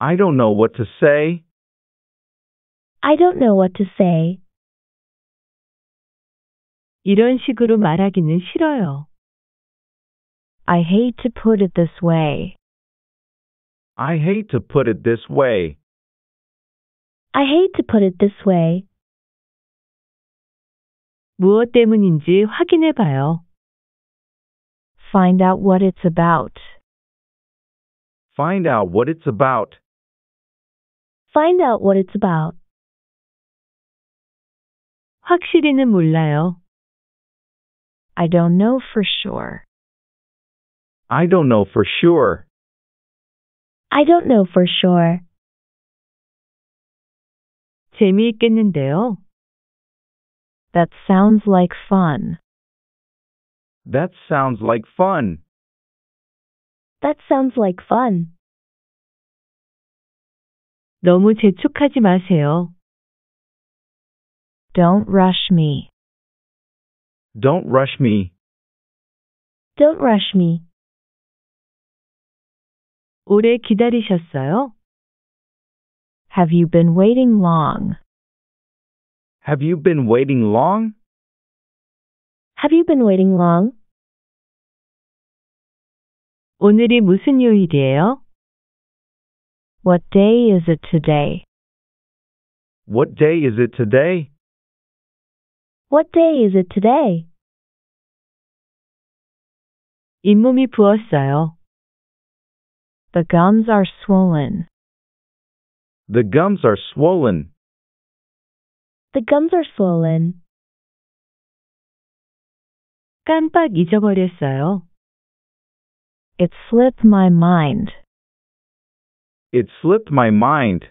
I don't know what to say. I don't know what to say. 이런 식으로 말하기는 싫어요. I hate to put it this way. I hate to put it this way. I hate to put it this way. 무엇 때문인지 확인해 봐요. Find out what it's about. Find out what it's about. Find out what it's about. 확실히는 몰라요. I don't know for sure. I don't know for sure. I don't know for sure. 재미있겠는데요. That sounds like fun. That sounds like fun. That sounds like fun. 너무 재촉하지 마세요. Don't rush me. Don't rush me. Don't rush me. 오래 기다리셨어요? Have you been waiting long? Have you been waiting long? Have you been waiting long? 오늘이 무슨 요일이에요? What day is it today? What day is it today? What day is it today? 잇몸이 부었어요. The gums are swollen. The gums are swollen. The gums are swollen. 깜빡 잊어버렸어요. It slipped my mind. It slipped my mind.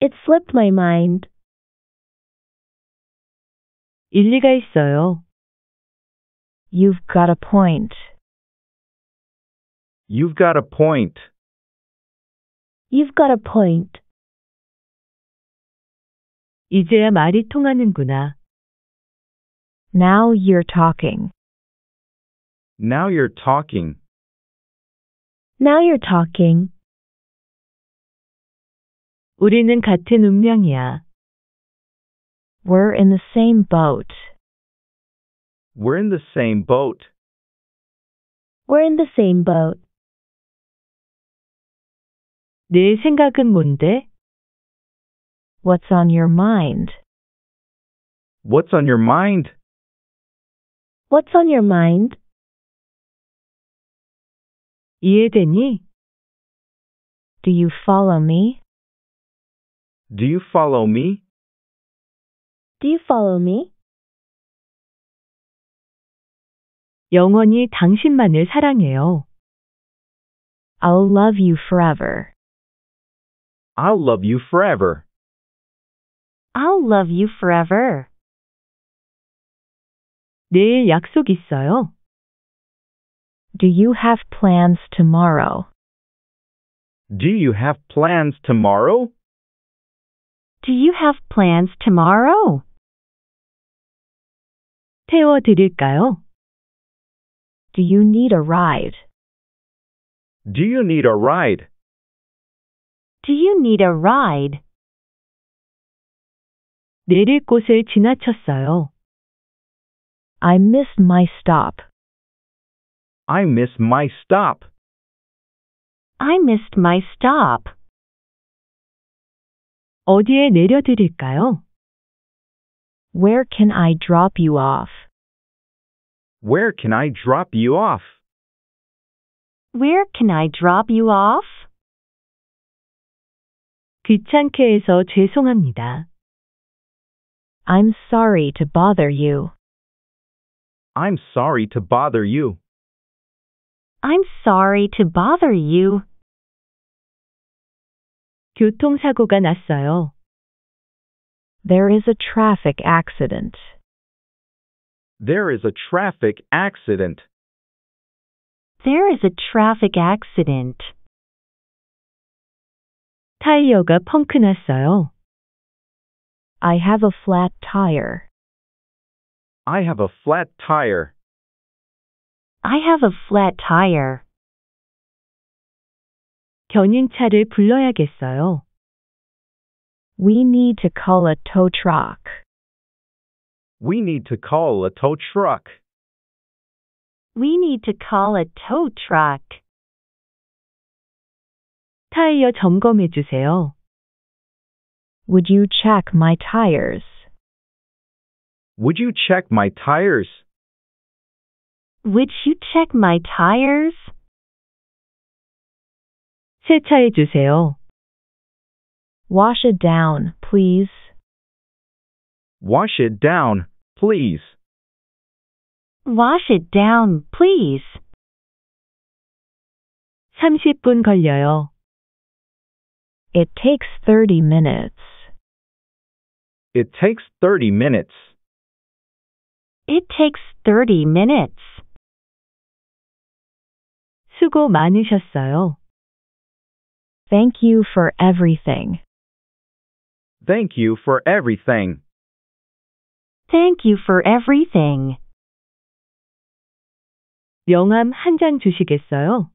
It slipped my mind. 일리가 있어요. You've got a point. You've got a point. You've got a point. 이제야 말이 통하는구나. Now you're talking. Now you're talking. Now you're talking. 우리는 같은 운명이야. We're in the same boat. We're in the same boat. We're in the same boat. 생각은 뭔데? What's on your mind? What's on your mind? What's on your mind? 이해되니? Do you follow me? Do you follow me? Do you follow me? 영원히 당신만을 사랑해요. I'll love you forever. I'll love you forever. I'll love you forever. 내일 약속 있어요? Do you have plans tomorrow? Do you have plans tomorrow? Do you have plans tomorrow? 태워 Do you need a ride? Do you need a ride? Do you need a ride? 내릴 곳을 지나쳤어요. I missed my stop. I missed my stop. I missed my stop. 어디에 내려드릴까요? Where can I drop you off? Where can I drop you off? Where can I drop you off? 귀찮게 해서 죄송합니다. I'm sorry to bother you. I'm sorry to bother you. I'm sorry to bother you. 교통사고가 났어요. There is a traffic accident. There is a traffic accident. There is a traffic accident. 타이어가 펑크 났어요. I have a flat tire. I have a flat tire. I have a flat tire. 견인차를 불러야겠어요. We need to call a tow truck. We need to call a tow truck. We need to call a tow truck. 타이어 점검해 주세요. Would you check my tires? Would you check my tires? Would you check my tires? 세차해 주세요. Wash it down, please. Wash it down, please. Wash it down, please. 30분 걸려요. It takes 30 minutes. It takes 30 minutes. It takes 30 minutes. 수고 많으셨어요. Thank you for everything. Thank you for everything. Thank you for everything. 명함 주시겠어요?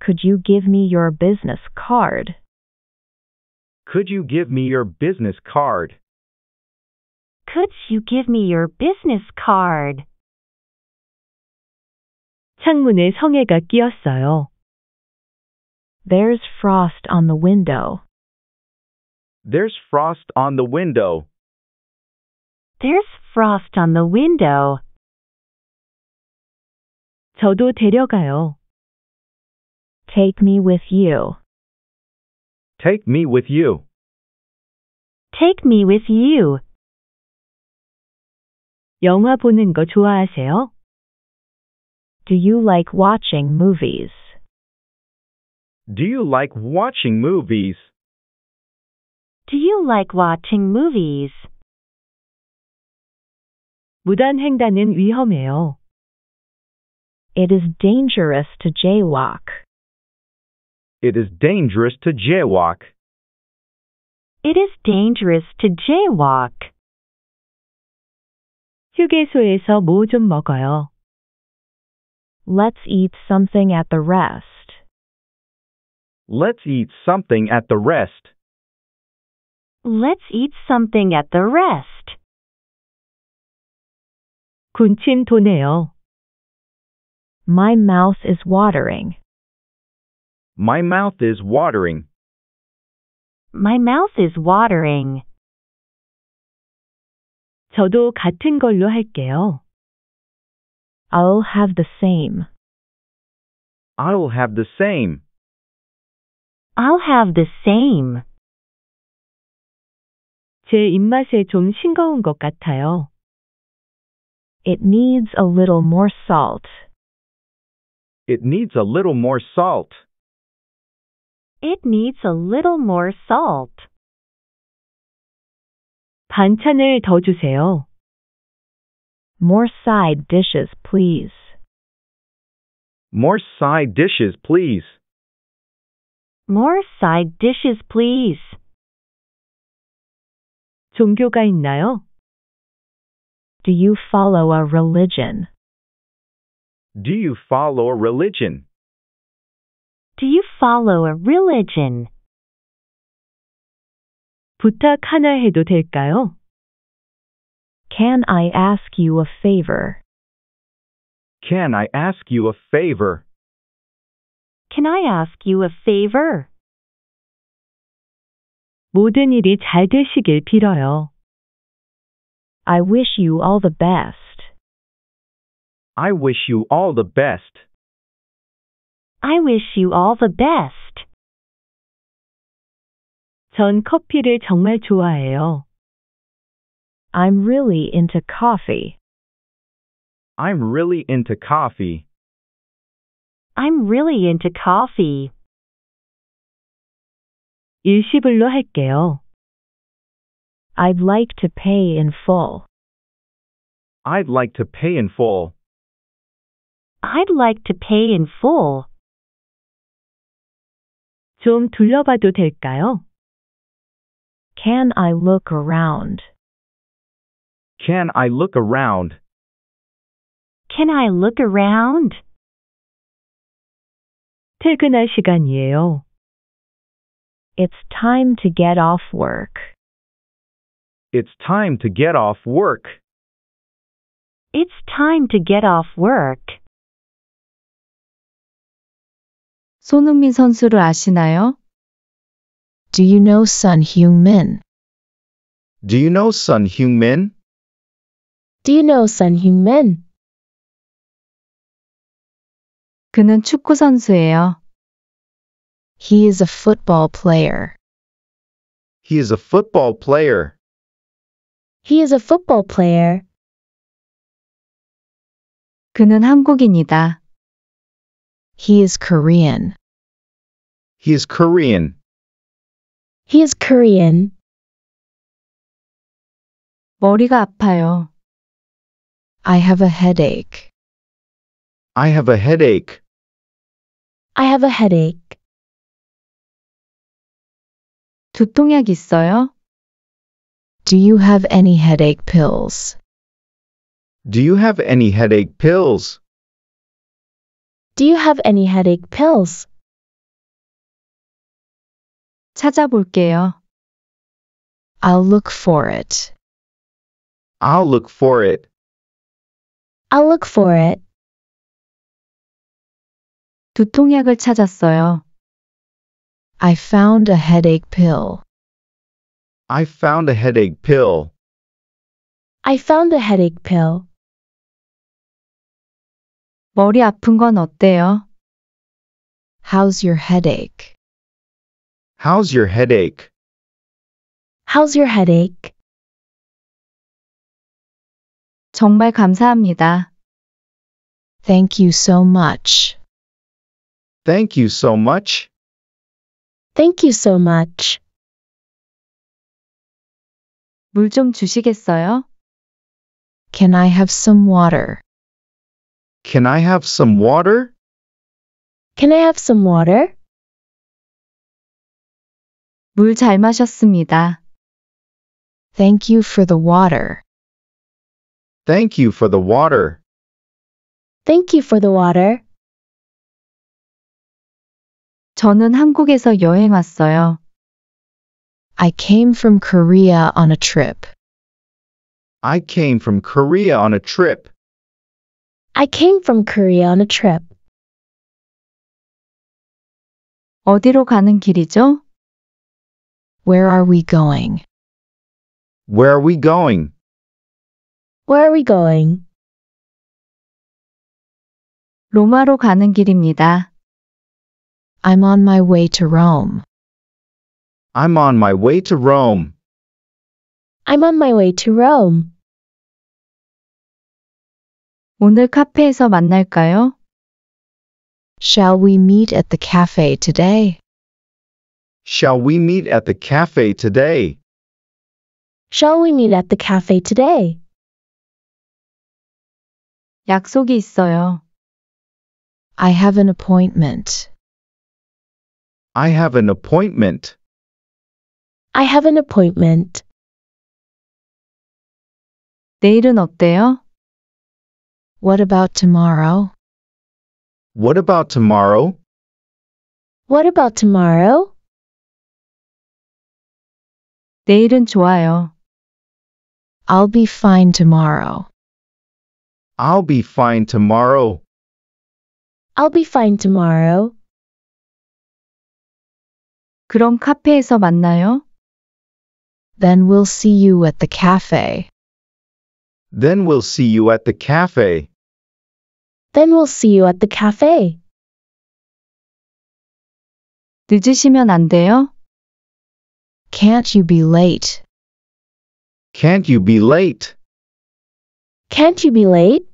Could you give me your business card? Could you give me your business card? Could you give me your business card? 창문에 성에가 끼었어요. There's frost on the window. There's frost on the window. There's frost on the window. 저도 데려가요. Take me with you. Take me with you. Take me with you. 영화 보는 거 좋아하세요? Do you like watching movies? Do you like watching movies? Do you like watching movies? 무단 횡단은 위험해요. It is dangerous to jaywalk. It is dangerous to jaywalk. It is dangerous to jaywalk. 휴게소에서 좀 먹어요. Let's eat something at the rest. Let's eat something at the rest. Let's eat something at the rest. 군침 도네요. My mouth is watering. My mouth is watering. My mouth is watering. 저도 같은 걸로 할게요. I'll have the same. I'll have the same. I'll have the same. 제 입맛에 좀 싱거운 것 같아요. It needs a little more salt. It needs a little more salt. It needs a little more salt. 반찬을 더 주세요. More side dishes, please. More side dishes, please. More side dishes, please. 종교가 있나요? Do you follow a religion? Do you follow a religion? Do you follow a religion? 부탁 하나 해도 될까요? Can I ask you a favor? Can I ask you a favor? Can I ask you a favor? 모든 일이 잘 되시길 빌어요. I wish you all the best. I wish you all the best. I wish you all the best. 전 커피를 정말 좋아해요. I'm really into coffee. I'm really into coffee. I'm really into coffee. 일시불로 할게요. I'd like to pay in full. I'd like to pay in full. I'd like to pay in full. 좀 둘러봐도 될까요? Can I look around? Can I look around? Can I look around? 퇴근할 시간이에요. It's time to get off work. It's time to get off work. It's time to get off work. 손흥민 선수를 아시나요? Do you know Sun Heung-min? Do you know Sun Heung-min? Do you know Sun Heung-min? 그는 축구 선수예요. He is a football player. He is a football player. He is a football player. 그는 한국인이다. He is Korean. He is Korean. He is Korean. 머리가 아파요. I have a headache. I have a headache. I have a headache. 두통약 있어요? Do you have any headache pills? Do you have any headache pills? Do you have any headache pills? 찾아볼게요. I'll look for it. I'll look for it. I'll look for it. 두통약을 찾았어요. I found a headache pill. I found a headache pill. I found a headache pill. 머리 아픈 건 어때요? How's your headache? How's your headache? How's your headache? 정말 감사합니다. Thank you so much. Thank you so much. Thank you so much. 주시겠어요? Can I have some water? Can I have some water? Can I have some water? Thank you for the water. Thank you for the water. Thank you for the water. 저는 한국에서 여행 왔어요. I came from Korea on a trip. I came from Korea on a trip. I came from Korea on a trip. 어디로 가는 길이죠? Where are we going? Where are we going? Where are we going? 로마로 가는 길입니다. I'm on my way to Rome. I'm on my way to Rome. I'm on my way to Rome. 오늘 카페에서 만날까요? Shall we meet at the cafe today? Shall we meet at the cafe today? Shall we meet at the cafe today? 약속이 있어요. I have an appointment. I have an appointment. I have an appointment. 내일은 어때요? What about tomorrow? What about tomorrow? What about tomorrow? 내일은 좋아요. I'll be fine tomorrow. I'll be fine tomorrow. I'll be fine tomorrow. 그럼 카페에서 만나요. Then we'll see you at the cafe. Then we'll see you at the cafe. Then we'll see you at the cafe. 늦으시면 안 돼요? Can't you be late? Can't you be late? Can't you be late?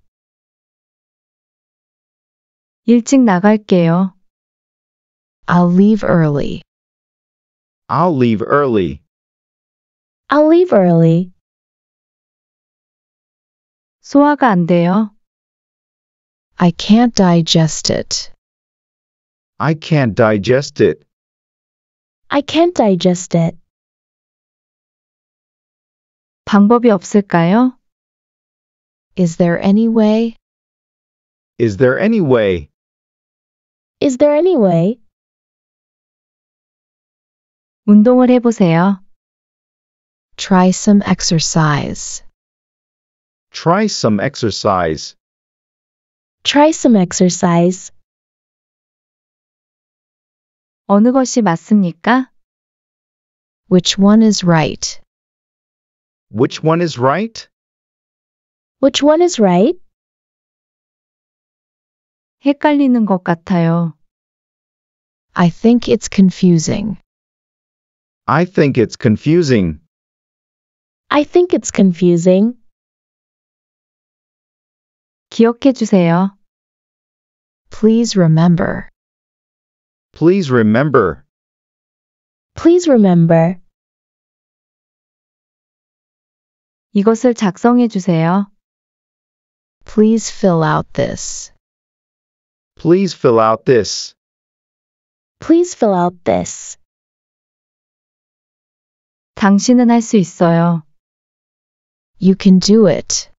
일찍 나갈게요. I'll leave early. I'll leave early. I'll leave early. 소화가 안 돼요. I can't digest it. I can't digest it. I can't digest it. 방법이 없을까요? Is there any way? Is there any way? Is there any way? 운동을 해보세요. Try some exercise. Try some exercise. Try some exercise. 어느 것이 맞습니까? Which one is right? Which one is right? Which one is right? 헷갈리는 것 같아요. I think it's confusing. I think it's confusing. I think it's confusing. 기억해 주세요. Please remember. Please remember. Please remember. 이것을 작성해 주세요. Please fill out this. Please fill out this. Please fill out this. 당신은 할 있어요. You can do it.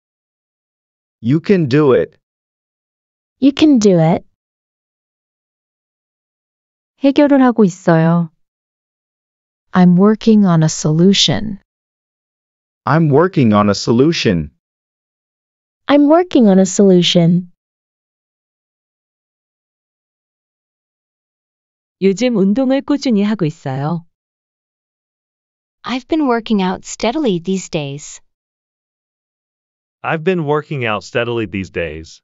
You can do it. You can do it. 해결을 하고 있어요. I'm working on a solution. I'm working on a solution. I'm working on a solution. 요즘 운동을 꾸준히 하고 있어요. I've been working out steadily these days. I've been working out steadily these days.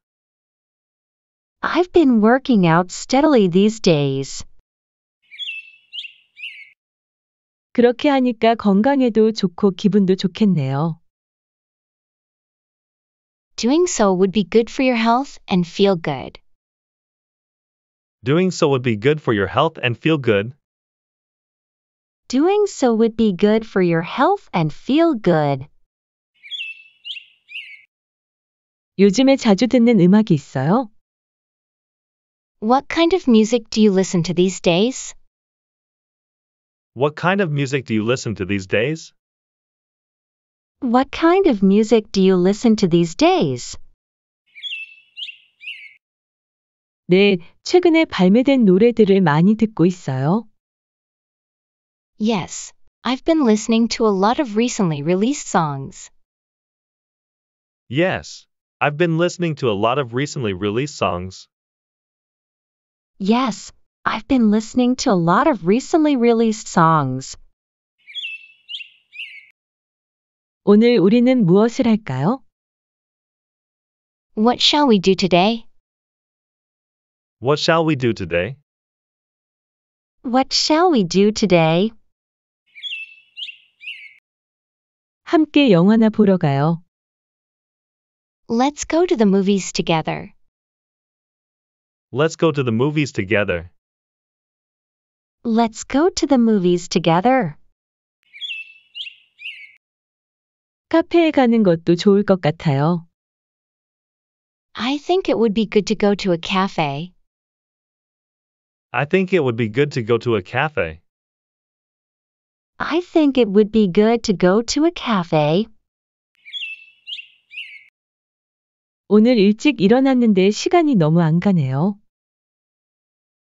I've been working out steadily these days. 그렇게 하니까 건강에도 좋고 기분도 좋겠네요. Doing so would be good for your health and feel good. Doing so would be good for your health and feel good. Doing so would be good for your health and feel good. 요즘에 자주 듣는 음악이 있어요? What kind of music do you listen to these days? What kind of music do you listen to these days? What kind of music do you listen to these days? 네, 최근에 발매된 노래들을 많이 듣고 있어요. Yes, I've been listening to a lot of recently released songs. Yes, I've been listening to a lot of recently released songs. Yes, I've been listening to a lot of recently released songs. 오늘 우리는 무엇을 할까요? What shall we do today? What shall we do today? What shall we do today? 함께 영화나 보러 가요. Let's go to the movies together. Let's go to the movies together. Let's go to the movies together. 카페에 가는 것도 좋을 것 같아요. I think it would be good to go to a cafe. I think it would be good to go to a cafe. I think it would be good to go to a cafe. 오늘 일찍 일어났는데 시간이 너무 안 가네요.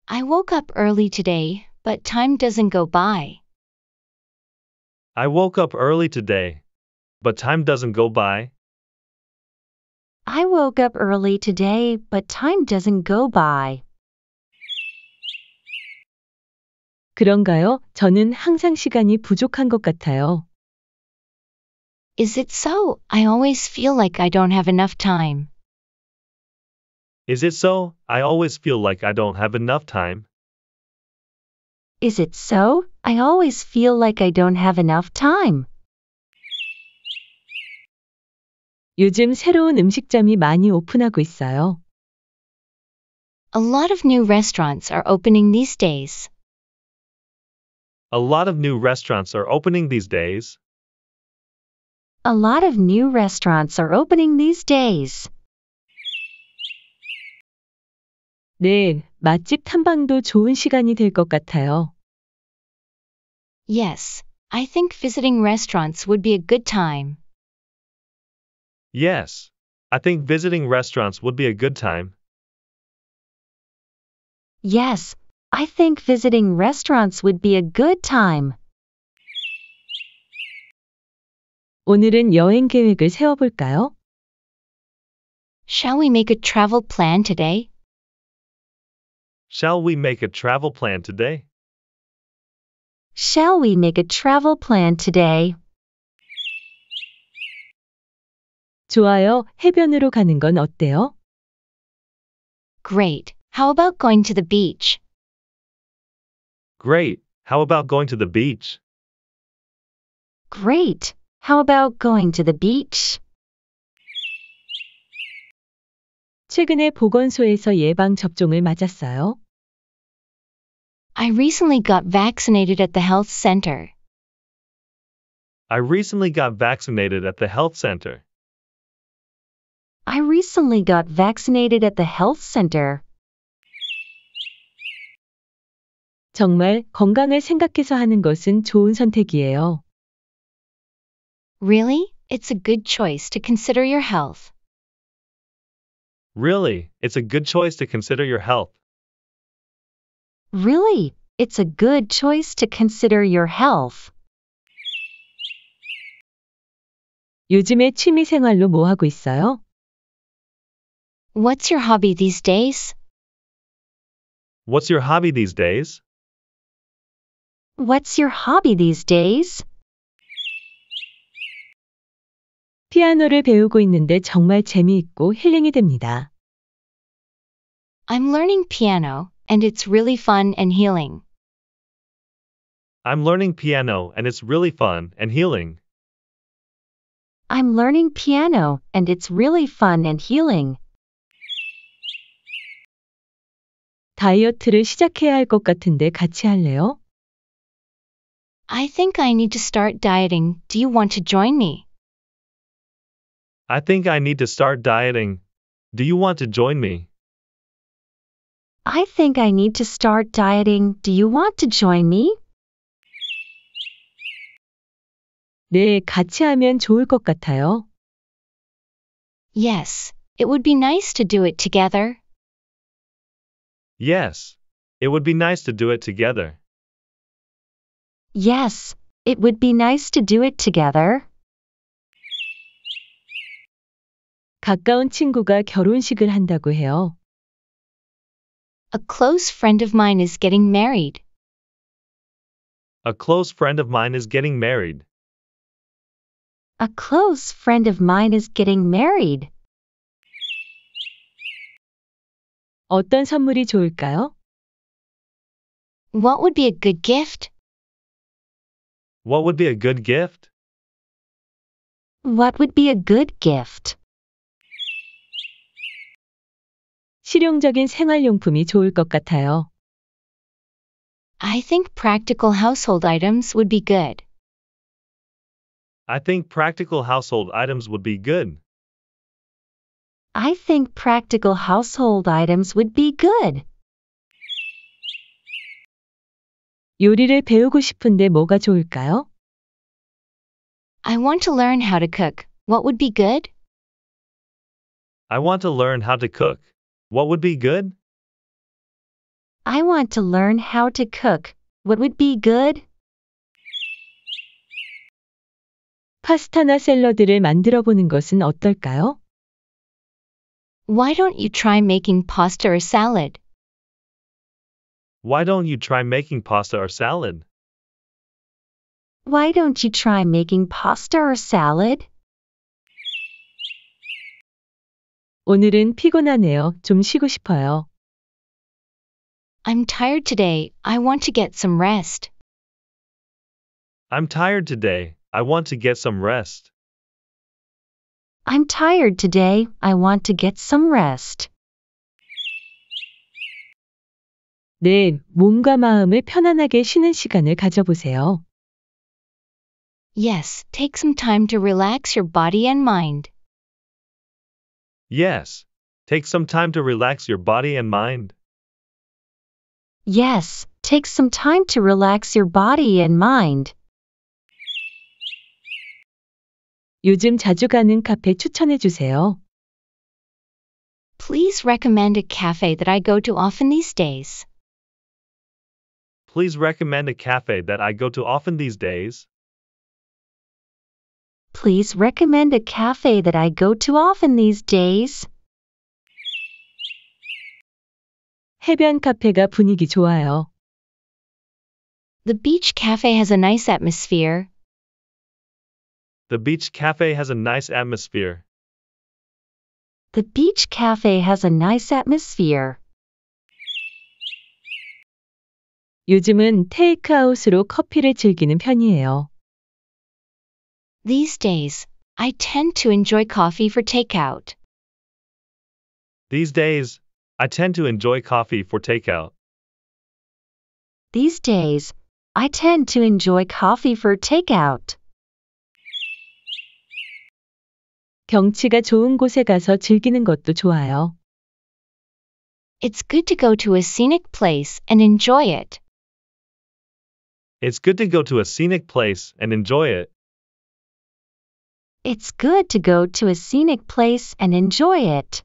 I woke up early today, but time doesn't go by. I woke up early today, but time doesn't go by. I woke up early today, but time doesn't go by. 그런가요? 저는 항상 시간이 부족한 것 같아요. Is it so? I always feel like I don't have enough time. Is it so? I always feel like I don't have enough time. Is it so? I always feel like I don't have enough time. 요즘 새로운 음식점이 많이 오픈하고 있어요. A lot of new restaurants are opening these days. A lot of new restaurants are opening these days. A lot of new restaurants are opening these days. 내일 맛집 탐방도 좋은 시간이 될 같아요. Yes, I think visiting restaurants would be a good time. Yes, I think visiting restaurants would be a good time. Yes, I think visiting restaurants would be a good time. 오늘은 여행 계획을 세워볼까요? Shall we make a travel plan today? Shall we make a travel plan today? Shall we make a travel plan today? 좋아요. 해변으로 가는 건 어때요? Great. How about going to the beach? Great. How about going to the beach? Great. How about going to the beach? 최근에 보건소에서 예방 접종을 맞았어요. I recently got vaccinated at the health center. I recently got vaccinated at the health center. I recently got vaccinated at the health center. 정말 건강을 생각해서 하는 것은 좋은 선택이에요. Really? It's a good choice to consider your health. Really, it's a good choice to consider your health. Really, it's a good choice to consider your health. 요즘에 취미 생활로 뭐 하고 있어요? What's your hobby these days? What's your hobby these days? What's your hobby these days? 피아노를 배우고 있는데 정말 재미있고 힐링이 됩니다. I'm learning piano, and it's really fun and healing. I'm learning piano, and it's really fun and healing. I'm learning piano, and it's really fun and healing. 다이어트를 시작해야 할 같은데 같이 할래요? I think I need to start dieting. Do you want to join me? I think I need to start dieting. Do you want to join me? I think I need to start dieting. Do you want to join me? 네, 같이 하면 좋을 것 같아요. Yes, it would be nice to do it together. Yes, it would be nice to do it together. Yes, it would be nice to do it together. 가까운 친구가 결혼식을 한다고 해요. A close friend of mine is getting married. A close friend of mine is getting married. A close friend of mine is getting married. 어떤 선물이 좋을까요? What would be a good gift? What would be a good gift? What would be a good gift? 실용적인 생활용품이 좋을 것 같아요. I think practical household items would be good. I think practical household items would be good. I think practical household items would be good. 요리를 배우고 싶은데 뭐가 좋을까요? I want to learn how to cook. What would be good? I want to learn how to cook. What would be good? I want to learn how to cook. What would be good? 파스타나 샐러드를 만들어 보는 것은 어떨까요? Why don't you try making pasta or salad? Why don't you try making pasta or salad? Why don't you try making pasta or salad? 오늘은 피곤하네요. 좀 쉬고 싶어요. I'm tired today. I want to get some rest. I'm tired today. I want to get some rest. I'm tired today. I want to get some rest. 내 몸과 마음을 편안하게 쉬는 시간을 가져보세요. Yes, take some time to relax your body and mind. Yes, take some time to relax your body and mind. Yes, take some time to relax your body and mind. 요즘 자주 가는 카페 추천해 주세요. Please recommend a cafe that I go to often these days. Please recommend a cafe that I go to often these days. Please recommend a cafe that I go to often these days. 해변 카페가 분위기 좋아요. The beach cafe has a nice atmosphere. The beach cafe has a nice atmosphere. The beach cafe has a nice atmosphere. 요즘은 테이크아웃으로 커피를 즐기는 편이에요. These days, I tend to enjoy coffee for takeout. These days, I tend to enjoy coffee for takeout. These days, I tend to enjoy coffee for takeout. 경치가 좋은 곳에 가서 즐기는 것도 좋아요. It's good to go to a scenic place and enjoy it. It's good to go to a scenic place and enjoy it. It's good to go to a scenic place and enjoy it.